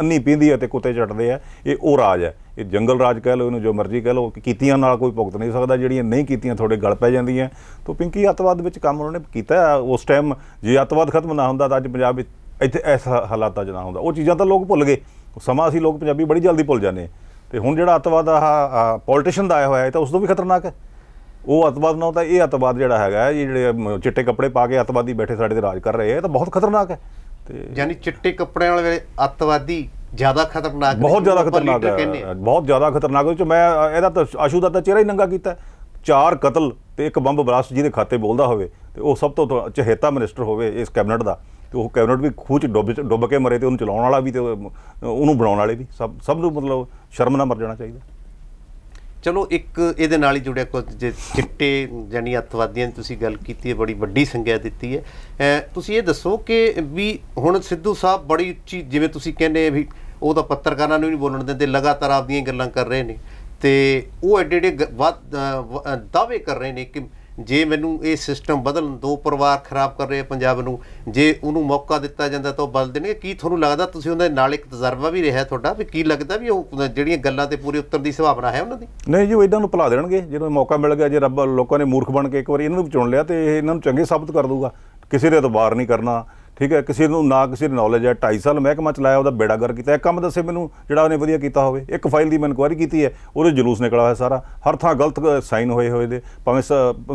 ਅੰਨੀ ਪੀਂਦੀ ਹੈ ਤੇ ਕੁੱਤੇ ਛੱਡਦੇ ਆ ਇਹ ਉਹ ਰਾਜ ਹੈ ਇਹ ਜੰਗਲ ਰਾਜ ਕਹਿ ਲਓ ਇਹਨੂੰ ਜੋ ਮਰਜ਼ੀ ਕਹਿ ਲਓ ਕੀਤੀਆਂ ਨਾਲ ਕੋਈ ਭੁਗਤ ਨਹੀਂ ਸਕਦਾ ਜਿਹੜੀਆਂ ਨਹੀਂ ਕੀਤੀਆਂ ਤੁਹਾਡੇ ਗਲ ਪੈ ਜਾਂਦੀਆਂ ਤੋਂ ਪਿੰਕੀ ਅਤਵਾਦ ਵਿੱਚ ਕੰਮ ਉਹਨਾਂ ਨੇ ਕੀਤਾ ਉਸ ਟਾਈਮ ਜੇ ਅਤਵਾਦ ਖਤਮ ਨਾ ਹੁੰਦਾ ਤਾਂ ਅੱਜ ਪੰਜਾਬ ਵਿੱਚ ਇੱਥੇ ਐਸਾ ਹਾਲਾਤ 'ਚ ਨਾ ਹੁੰਦਾ ਉਹ ਚੀਜ਼ਾਂ ਤਾਂ ਲੋਕ ਭੁੱਲ ਗਏ ਸਮਾਂ ਅਸੀਂ ਲੋਕ ਪੰਜਾਬੀ ਬੜੀ ਜਲਦੀ ਭੁੱਲ ਜਾਂਦੇ ਤੇ ਹੁਣ ਜਿਹੜਾ ਅਤਵਾਦ ਆ ਪੋਲਿਟਿਸ਼ੀਅਨ ਦਾ ਆਇਆ ਹੋਇਆ ਹੈ ਤਾਂ ਉਸ ਤੋਂ ਵੀ ਖਤਰਨਾਕ ਹੈ ਉਹ ਅਤਵਾਦ ਨਾ ਹੁੰਦਾ ਇਹ ਅਤਵਾਦ ਜਿਹੜਾ ਹੈਗਾ ਇਹ ਜਿਹੜੇ ਚਿੱਟੇ ਕੱਪੜੇ ਪਾ ਕੇ ਅਤਵਾਦੀ ਬੈਠੇ ਸਾਡੇ ਤੇ ਰਾਜ ਕਰ ਰਹੇ ਆ ਇਹ ਤਾਂ ਬਹੁਤ ਖਤਰਨਾਕ ਹੈ ਤੇ ਯਾਨੀ ਚਿੱਟੇ ਕੱਪੜਿਆਂ ਵਾਲੇ ਅੱਤਵਾਦੀ ਜ਼ਿਆਦਾ ਖਤਰਨਾਕ ਬਹੁਤ ਜ਼ਿਆਦਾ ਖਤਰਨਾਕ ਬਹੁਤ ਜ਼ਿਆਦਾ ਖਤਰਨਾਕ ਉਹ ਚ ਮੈਂ ਇਹਦਾ ਤਾਂ ਆਸ਼ੂ ਦਾ ਤਾਂ ਚਿਹਰਾ ਹੀ ਨੰਗਾ ਕੀਤਾ ਚਾਰ ਕਤਲ ਤੇ ਇੱਕ ਬੰਬ ਬਰਾਸਟ ਜਿਹਦੇ ਖਾਤੇ ਬੋਲਦਾ ਹੋਵੇ ਤੇ ਉਹ ਸਭ ਤੋਂ ਚਹੇਤਾ ਮਿਨਿਸਟਰ ਹੋਵੇ ਇਸ ਕੈਬਨਟ ਦਾ ਤੇ ਉਹ ਕੈਬਨਟ ਵੀ ਖੂਚ ਡੁੱਬ ਡੁੱਬ ਕੇ ਮਰੇ ਤੇ ਉਹਨੂੰ ਚਲਾਉਣ ਵਾਲਾ ਵੀ ਤੇ ਉਹਨੂੰ ਬਣਾਉਣ ਵਾਲੇ ਵੀ ਸਭ ਸਭ ਨੂੰ ਮਤਲਬ ਸ਼ਰਮ ਨਾ ਮਰ ਜਾਣਾ ਚਾਹੀਦਾ ਚਲੋ ਇੱਕ ਇਹਦੇ ਨਾਲ ਹੀ ਜੁੜਿਆ ਕੁਝ ਜੇ ਚਿੱਟੇ ਜਾਨੀ ਅਤਵਾਦੀਆਂ ਦੀ ਤੁਸੀਂ ਗੱਲ ਕੀਤੀ ਹੈ ਬੜੀ ਵੱਡੀ ਸੰਗਿਆ ਦਿੱਤੀ ਹੈ ਤੁਸੀਂ ਇਹ ਦੱਸੋ ਕਿ ਵੀ ਹੁਣ ਸਿੱਧੂ ਸਾਹਿਬ ਬੜੀ ਉੱਚੀ ਜਿਵੇਂ ਤੁਸੀਂ ਕਹਿੰਦੇ ਵੀ ਉਹ ਤਾਂ ਪੱਤਰਕਾਰਾਂ ਨੂੰ ਨਹੀਂ ਬੋਲਣ ਦਿੰਦੇ ਲਗਾਤਾਰ ਆਪਦੀਆਂ ਗੱਲਾਂ ਕਰ ਰਹੇ ਨੇ ਤੇ ਉਹ ਐਡੇ ਐਡੇ ਦਾਅਵੇ ਕਰ ਰਹੇ ਨੇ ਕਿ ਜੇ ਮੈਨੂੰ ਇਹ ਸਿਸਟਮ ਬਦਲਣ ਦੋ ਪਰਿਵਾਰ ਖਰਾਬ ਕਰ ਰਹੇ ਪੰਜਾਬ ਨੂੰ ਜੇ ਉਹਨੂੰ ਮੌਕਾ ਦਿੱਤਾ ਜਾਂਦਾ ਤਾਂ ਉਹ ਬਦਲ ਦੇਣਗੇ ਕੀ ਤੁਹਾਨੂੰ ਲੱਗਦਾ ਤੁਸੀਂ ਉਹਨਾਂ ਦੇ ਨਾਲ ਇੱਕ ਤਜਰਬਾ ਵੀ ਰਿਹਾ ਤੁਹਾਡਾ ਵੀ ਕੀ ਲੱਗਦਾ ਵੀ ਉਹ ਜਿਹੜੀਆਂ ਗੱਲਾਂ ਤੇ ਪੂਰੇ ਉੱਤਰ ਦੀ ਸੰਭਾਵਨਾ ਹੈ ਉਹਨਾਂ ਦੀ ਨਹੀਂ ਜੀ ਉਹ ਇਦਾਂ ਨੂੰ ਭੁਲਾ ਦੇਣਗੇ ਜਦੋਂ ਮੌਕਾ ਮਿਲ ਗਿਆ ਜੇ ਰੱਬ ਲੋਕਾਂ ਨੇ ਮੂਰਖ ਬਣ ਕੇ ਇੱਕ ਵਾਰੀ ਇਹਨਾਂ ਨੂੰ ਚੁਣ ਲਿਆ ਤੇ ਇਹ ਇਹਨਾਂ ਨੂੰ ਚੰਗੇ ਸਾਬਤ ਕਰ ਦੂਗਾ ਕਿਸੇ ਦੇ ਤੋਂ ਬਾਹਰ ਨਹੀਂ ਕਰਨਾ ਠੀਕ ਹੈ ਕਿਸੇ ਨੂੰ ਨਾ ਕਿਸੇ ਨੌਲੇਜ ਹੈ 2.5 ਸਾਲ ਮਹਿਕਮਾ ਚਲਾਇਆ ਉਹਦਾ ਬੇੜਾਗਰ ਕੀਤਾ ਇਹ ਕੰਮ ਦੱਸੇ ਮੈਨੂੰ ਜਿਹੜਾ ਉਹਨੇ ਵਧੀਆ ਕੀਤਾ ਹੋਵੇ ਇੱਕ ਫਾਈਲ ਦੀ ਮੈਂ ਇਨਕੁਆਇਰੀ ਕੀਤੀ ਹੈ ਉਹਦੇ ਜਲੂਸ ਨਿਕਲਿਆ ਹੋਇਆ ਸਾਰਾ ਹਰ ਥਾਂ ਗਲਤ ਸਾਈਨ ਹੋਏ ਹੋਏ ਦੇ ਭਾਵੇਂ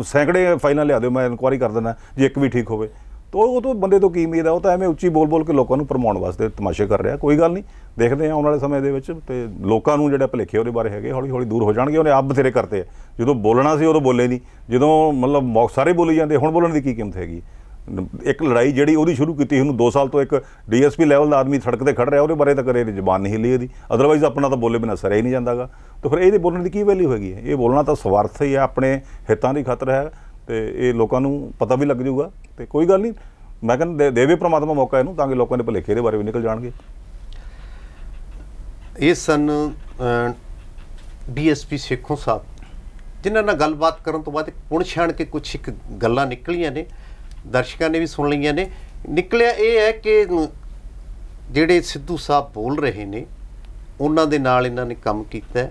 ਸੈਂਕੜੇ ਫਾਈਲਾਂ ਲਿਆ ਦਿਓ ਮੈਂ ਇਨਕੁਆਇਰੀ ਕਰ ਦਿੰਦਾ ਜੇ ਇੱਕ ਵੀ ਠੀਕ ਹੋਵੇ ਤੋ ਉਹ ਤੋਂ ਬੰਦੇ ਤੋਂ ਕੀ ਉਮੀਦ ਹੈ ਉਹ ਤਾਂ ਐਵੇਂ ਉੱਚੀ ਬੋਲ ਬੋਲ ਕੇ ਲੋਕਾਂ ਨੂੰ ਪਰਮਾਉਣ ਵਾਸਤੇ ਤਮਾਸ਼ੇ ਕਰ ਰਿਹਾ ਕੋਈ ਗੱਲ ਨਹੀਂ ਦੇਖਦੇ ਆ ਆਉਣ ਵਾਲੇ ਸਮੇਂ ਦੇ ਵਿੱਚ ਤੇ ਲੋਕਾਂ ਨੂੰ ਜਿਹੜਾ ਭਲੇਖੇ ਉਹਦੇ ਬਾਰੇ ਹੈਗੇ ਹੌਲੀ ਹੌਲੀ ਦੂਰ ਹੋ ਜਾਣਗੇ ਉਹਨੇ ਆਪ ਬਥੇਰੇ ਕਰਤੇ ਜਦੋਂ ਬੋਲਣਾ ਸੀ ਉਦੋਂ ਬੋਲੇ ਨਹੀਂ ਜਦੋਂ ਮਤਲਬ ਸਾਰੇ ਬੋਲੀ ਜਾਂਦੇ ਹੁਣ ਬੋਲਣ ਦੀ ਕੀ ਕੀਮਤ ਹੈਗੀ ਇੱਕ ਲੜਾਈ ਜਿਹੜੀ ਉਹਦੀ ਸ਼ੁਰੂ ਕੀਤੀ ਉਹਨੂੰ 2 ਸਾਲ ਤੋਂ ਇੱਕ ਡੀਐਸਪੀ ਲੈਵਲ ਦਾ ਆਦਮੀ ਸੜਕ ਤੇ ਖੜ ਰਿਹਾ ਉਹਦੇ ਬਾਰੇ ਤਾਂ ਕਰੇ ਜ਼ਬਾਨ ਨਹੀਂ ਹਿੱਲੀ ਉਹਦੀ ਅਦਰਵਾਈਜ਼ ਆਪਣਾ ਤਾਂ ਬੋਲੇ ਬਿਨਾਂ ਸਰੇ ਹੀ ਨਹੀਂ ਜਾਂਦਾਗਾ ਤਾਂ ਫਿਰ ਇਹਦੇ ਬੋਲਣ ਦੀ ਕੀ ਵੈਲਿਊ ਹੈਗੀ ਹੈ ਇਹ ਬੋਲਣਾ ਤਾਂ ਸਵਾਰਥ ਹੀ ਹੈ ਆਪਣੇ ਹਿੱਤਾਂ ਦੀ ਖਾਤਰ ਹੈ ਤੇ ਇਹ ਲੋਕਾਂ ਨੂੰ ਪਤਾ ਵੀ ਲੱਗ ਜਾਊਗਾ ਤੇ ਕੋਈ ਗੱਲ ਨਹੀਂ ਮੈਂ ਕਹਿੰਦਾ ਦੇਵੇ ਪ੍ਰਮਾਤਮਾ ਮੌਕਾ ਇਹਨੂੰ ਤਾਂ ਕਿ ਲੋਕਾਂ ਦੇ ਭਲੇਖੇ ਦੇ ਬਾਰੇ ਵੀ ਨਿਕਲ ਜਾਣਗੇ ਇਹ ਸਨ ਡੀਐਸਪੀ ਸੇਖੋਂ ਸਾਹਿਬ ਜਿਨ੍ਹਾਂ ਨਾਲ ਗੱਲਬਾਤ ਕਰਨ ਤੋਂ ਬਾਅਦ ਪੁਣ ਕੇ ਕੁਝ ਇੱਕ ਗੱਲਾਂ ਨਿਕਲੀਆਂ ਨੇ ਦਰਸ਼ਕਾਂ ਨੇ ਵੀ ਸੁਣ ਲਈਆਂ ਨੇ ਨਿਕਲਿਆ ਇਹ ਹੈ ਕਿ ਜਿਹੜੇ ਸਿੱਧੂ ਸਾਹਿਬ ਬੋਲ ਰਹੇ ਨੇ ਉਹਨਾਂ ਦੇ ਨਾਲ ਇਹਨਾਂ ਨੇ ਕੰਮ ਕੀਤਾ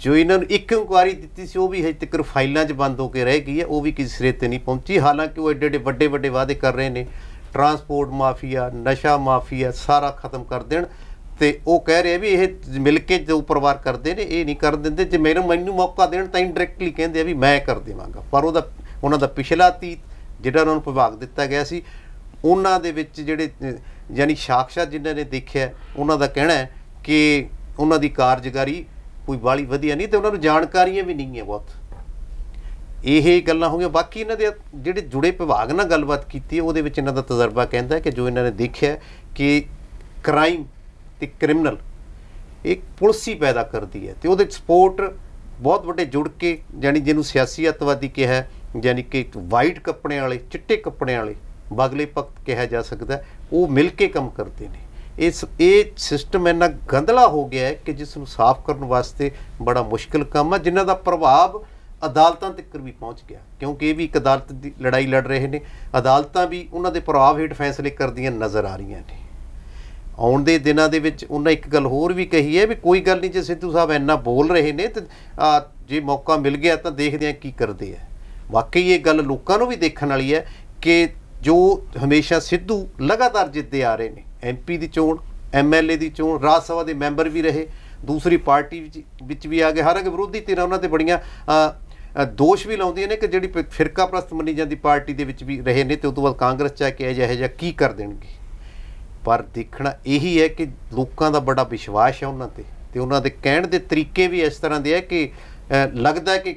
ਜੋ ਇਹਨਾਂ ਨੂੰ ਇੱਕ ਇਨਕੁਆਰੀ ਦਿੱਤੀ ਸੀ ਉਹ ਵੀ ਹਜੇ ਤੱਕ ਫਾਈਲਾਂ 'ਚ ਬੰਦ ਹੋ ਕੇ ਰਹਿ ਗਈ ਹੈ ਉਹ ਵੀ ਕਿਸੇ ਸਿਰੇ ਤੇ ਨਹੀਂ ਪਹੁੰਚੀ ਹਾਲਾਂਕਿ ਉਹ ਐਡੇ ਐਡੇ ਵੱਡੇ ਵੱਡੇ ਵਾਅਦੇ ਕਰ ਰਹੇ ਨੇ ਟਰਾਂਸਪੋਰਟ ਮਾਫੀਆ ਨਸ਼ਾ ਮਾਫੀਆ ਸਾਰਾ ਖਤਮ ਕਰ ਦੇਣ ਤੇ ਉਹ ਕਹਿ ਰਿਹਾ ਵੀ ਇਹ ਮਿਲ ਕੇ ਜੋ ਪਰਿਵਾਰ ਕਰਦੇ ਨੇ ਇਹ ਨਹੀਂ ਕਰ ਦਿੰਦੇ ਜੇ ਮੈਨੂੰ ਮੈਨੂੰ ਮੌਕਾ ਦੇਣ ਤਾਂ ਇਨਡਾਇਰੈਕਟਲੀ ਕਹਿੰਦੇ ਆ ਵੀ ਮੈਂ ਕਰ ਦੇਵਾਂਗਾ ਪਰ ਉਹਦਾ ਉਹਨਾਂ ਦਾ ਪਿਛਲਾ ਤੀਤ ਜਿਹੜਾ ਉਹਨਾਂ ਨੂੰ ਵਿਭਾਗ ਦਿੱਤਾ ਗਿਆ ਸੀ ਉਹਨਾਂ ਦੇ ਵਿੱਚ ਜਿਹੜੇ ਯਾਨੀ ਸਾਖਸ਼ਾਤ ਜਿਨ੍ਹਾਂ ਨੇ ਦੇਖਿਆ ਉਹਨਾਂ ਦਾ ਕਹਿਣਾ ਹੈ ਕਿ ਉਹਨਾਂ ਦੀ ਕਾਰਜਕਾਰੀ ਕੋਈ ਬਾਲੀ ਵਧੀਆ ਨਹੀਂ ਤੇ ਉਹਨਾਂ ਨੂੰ ਜਾਣਕਾਰੀਆਂ ਵੀ ਨਹੀਂ ਹੈ ਬਹੁਤ ਇਹ ਗੱਲਾਂ ਹੋ ਗਈਆਂ ਬਾਕੀ ਇਹਨਾਂ ਦੇ ਜਿਹੜੇ ਜੁੜੇ ਵਿਭਾਗ ਨਾਲ ਗੱਲਬਾਤ ਕੀਤੀ ਉਹਦੇ ਵਿੱਚ ਇਹਨਾਂ ਦਾ ਤਜਰਬਾ ਕਹਿੰਦਾ ਕਿ ਜੋ ਇਹਨਾਂ ਨੇ ਦੇਖਿਆ ਕਿ ਕ੍ਰਾਈਮ ਤੇ ਕ੍ਰਿਮੀਨਲ ਇੱਕ ਪੁਲਸੀ ਪੈਦਾ ਕਰਦੀ ਹੈ ਤੇ ਉਹਦੇ ਸਪੋਰਟ ਬਹੁਤ ਵੱਡੇ ਜੁੜ ਕੇ ਯਾਨੀ ਜਿਹਨੂੰ ਸਿਆਸੀ ਅਤਵਾਦੀ ਕਿਹਾ ਯਾਨੀ ਕਿ ਵਾਈਟ ਕੱਪੜੇ ਵਾਲੇ ਚਿੱਟੇ ਕੱਪੜੇ ਵਾਲੇ ਬਗਲੇ ਪਖਤ ਕਿਹਾ ਜਾ ਸਕਦਾ ਉਹ ਮਿਲ ਕੇ ਕੰਮ ਕਰਦੇ ਨੇ ਇਸ ਇਹ ਸਿਸਟਮ ਇੰਨਾ ਗੰਦਲਾ ਹੋ ਗਿਆ ਹੈ ਕਿ ਜਿਸ ਨੂੰ ਸਾਫ਼ ਕਰਨ ਵਾਸਤੇ ਬੜਾ ਮੁਸ਼ਕਲ ਕੰਮ ਹੈ ਜਿਨ੍ਹਾਂ ਦਾ ਪ੍ਰਭਾਵ ਅਦਾਲਤਾਂ ਤੱਕ ਵੀ ਪਹੁੰਚ ਗਿਆ ਕਿਉਂਕਿ ਇਹ ਵੀ ਇੱਕ ਅਦਾਲਤ ਦੀ ਲੜਾਈ ਲੜ ਰਹੇ ਨੇ ਅਦਾਲਤਾਂ ਵੀ ਉਹਨਾਂ ਦੇ ਪ੍ਰਭਾਵ ਹੇਠ ਫੈਸਲੇ ਕਰਦੀਆਂ ਨਜ਼ਰ ਆ ਰਹੀਆਂ ਨੇ ਆਉਣ ਦੇ ਦਿਨਾਂ ਦੇ ਵਿੱਚ ਉਹਨਾਂ ਇੱਕ ਗੱਲ ਹੋਰ ਵੀ ਕਹੀ ਹੈ ਵੀ ਕੋਈ ਗੱਲ ਨਹੀਂ ਜੇ ਸਿੱਧੂ ਸਾਹਿਬ ਇੰਨਾ ਬੋਲ ਰਹੇ ਨੇ ਤੇ ਜੇ ਮੌਕਾ ਮਿਲ ਗਿਆ ਤਾਂ ਦੇਖਦੇ ਆ ਕੀ ਕਰਦੇ ਆ ਵਾਕਈ ਇਹ ਗੱਲ ਲੋਕਾਂ ਨੂੰ ਵੀ ਦੇਖਣ ਵਾਲੀ ਹੈ ਕਿ ਜੋ ਹਮੇਸ਼ਾ ਸਿੱਧੂ ਲਗਾਤਾਰ ਜਿੱਤਦੇ ਆ ਰਹੇ ਨੇ ਐਮਪੀ ਦੀ ਚੋਣ ਐਮਐਲਏ ਦੀ ਚੋਣ ਰਾਜ ਸਭਾ ਦੇ ਮੈਂਬਰ ਵੀ ਰਹੇ ਦੂਸਰੀ ਪਾਰਟੀ ਵਿੱਚ ਵੀ ਆ ਗਏ ਹਰ ਇੱਕ ਵਿਰੋਧੀ ਧਿਰ ਉਹਨਾਂ ਤੇ ਬੜੀਆਂ ਦੋਸ਼ ਵੀ ਲਾਉਂਦੀਆਂ ਨੇ ਕਿ ਜਿਹੜੀ ਫਿਰਕਾ ਪ੍ਰਸਤ ਮੰਨੀ ਜਾਂਦੀ ਪਾਰਟੀ ਦੇ ਵਿੱਚ ਵੀ ਰਹੇ ਨੇ ਤੇ ਉਸ ਤੋਂ ਬਾਅਦ ਕਾਂਗਰਸ ਚ ਆ ਕੇ ਅਜਿਹਾ ਜਿਹਾ ਕੀ ਕਰ ਦੇਣਗੇ ਪਰ ਦੇਖਣਾ ਇਹੀ ਹੈ ਕਿ ਲੋਕਾਂ ਦਾ ਬੜਾ ਵਿਸ਼ਵਾਸ ਹੈ ਉਹਨਾਂ ਤੇ ਤੇ ਉਹਨਾਂ ਦੇ ਕਹਿਣ ਦੇ ਤਰੀਕੇ ਵੀ ਇਸ ਤਰ੍ਹਾਂ ਦੇ ਹੈ ਕਿ ਲੱਗਦਾ ਹੈ ਕਿ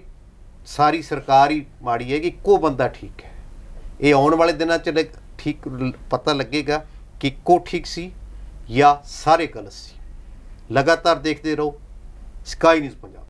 ਸਾਰੀ ਸਰਕਾਰ ਹੀ ਮਾੜੀ ਹੈ ਕਿ ਕੋ ਬੰਦਾ ਠੀਕ ਹੈ ਇਹ ਆਉਣ ਵਾਲੇ ਦਿਨਾਂ 'ਚ ਠੀਕ ਪਤਾ ਲੱਗੇਗਾ ਕਿ ਕੋ ਠੀਕ ਸੀ ਜਾਂ ਸਾਰੇ ਗਲਤ ਸੀ ਲਗਾਤਾਰ ਦੇਖਦੇ ਰਹੋ ਸਕਾਈ ਨਿਊਜ਼ ਪੰਜਾਬ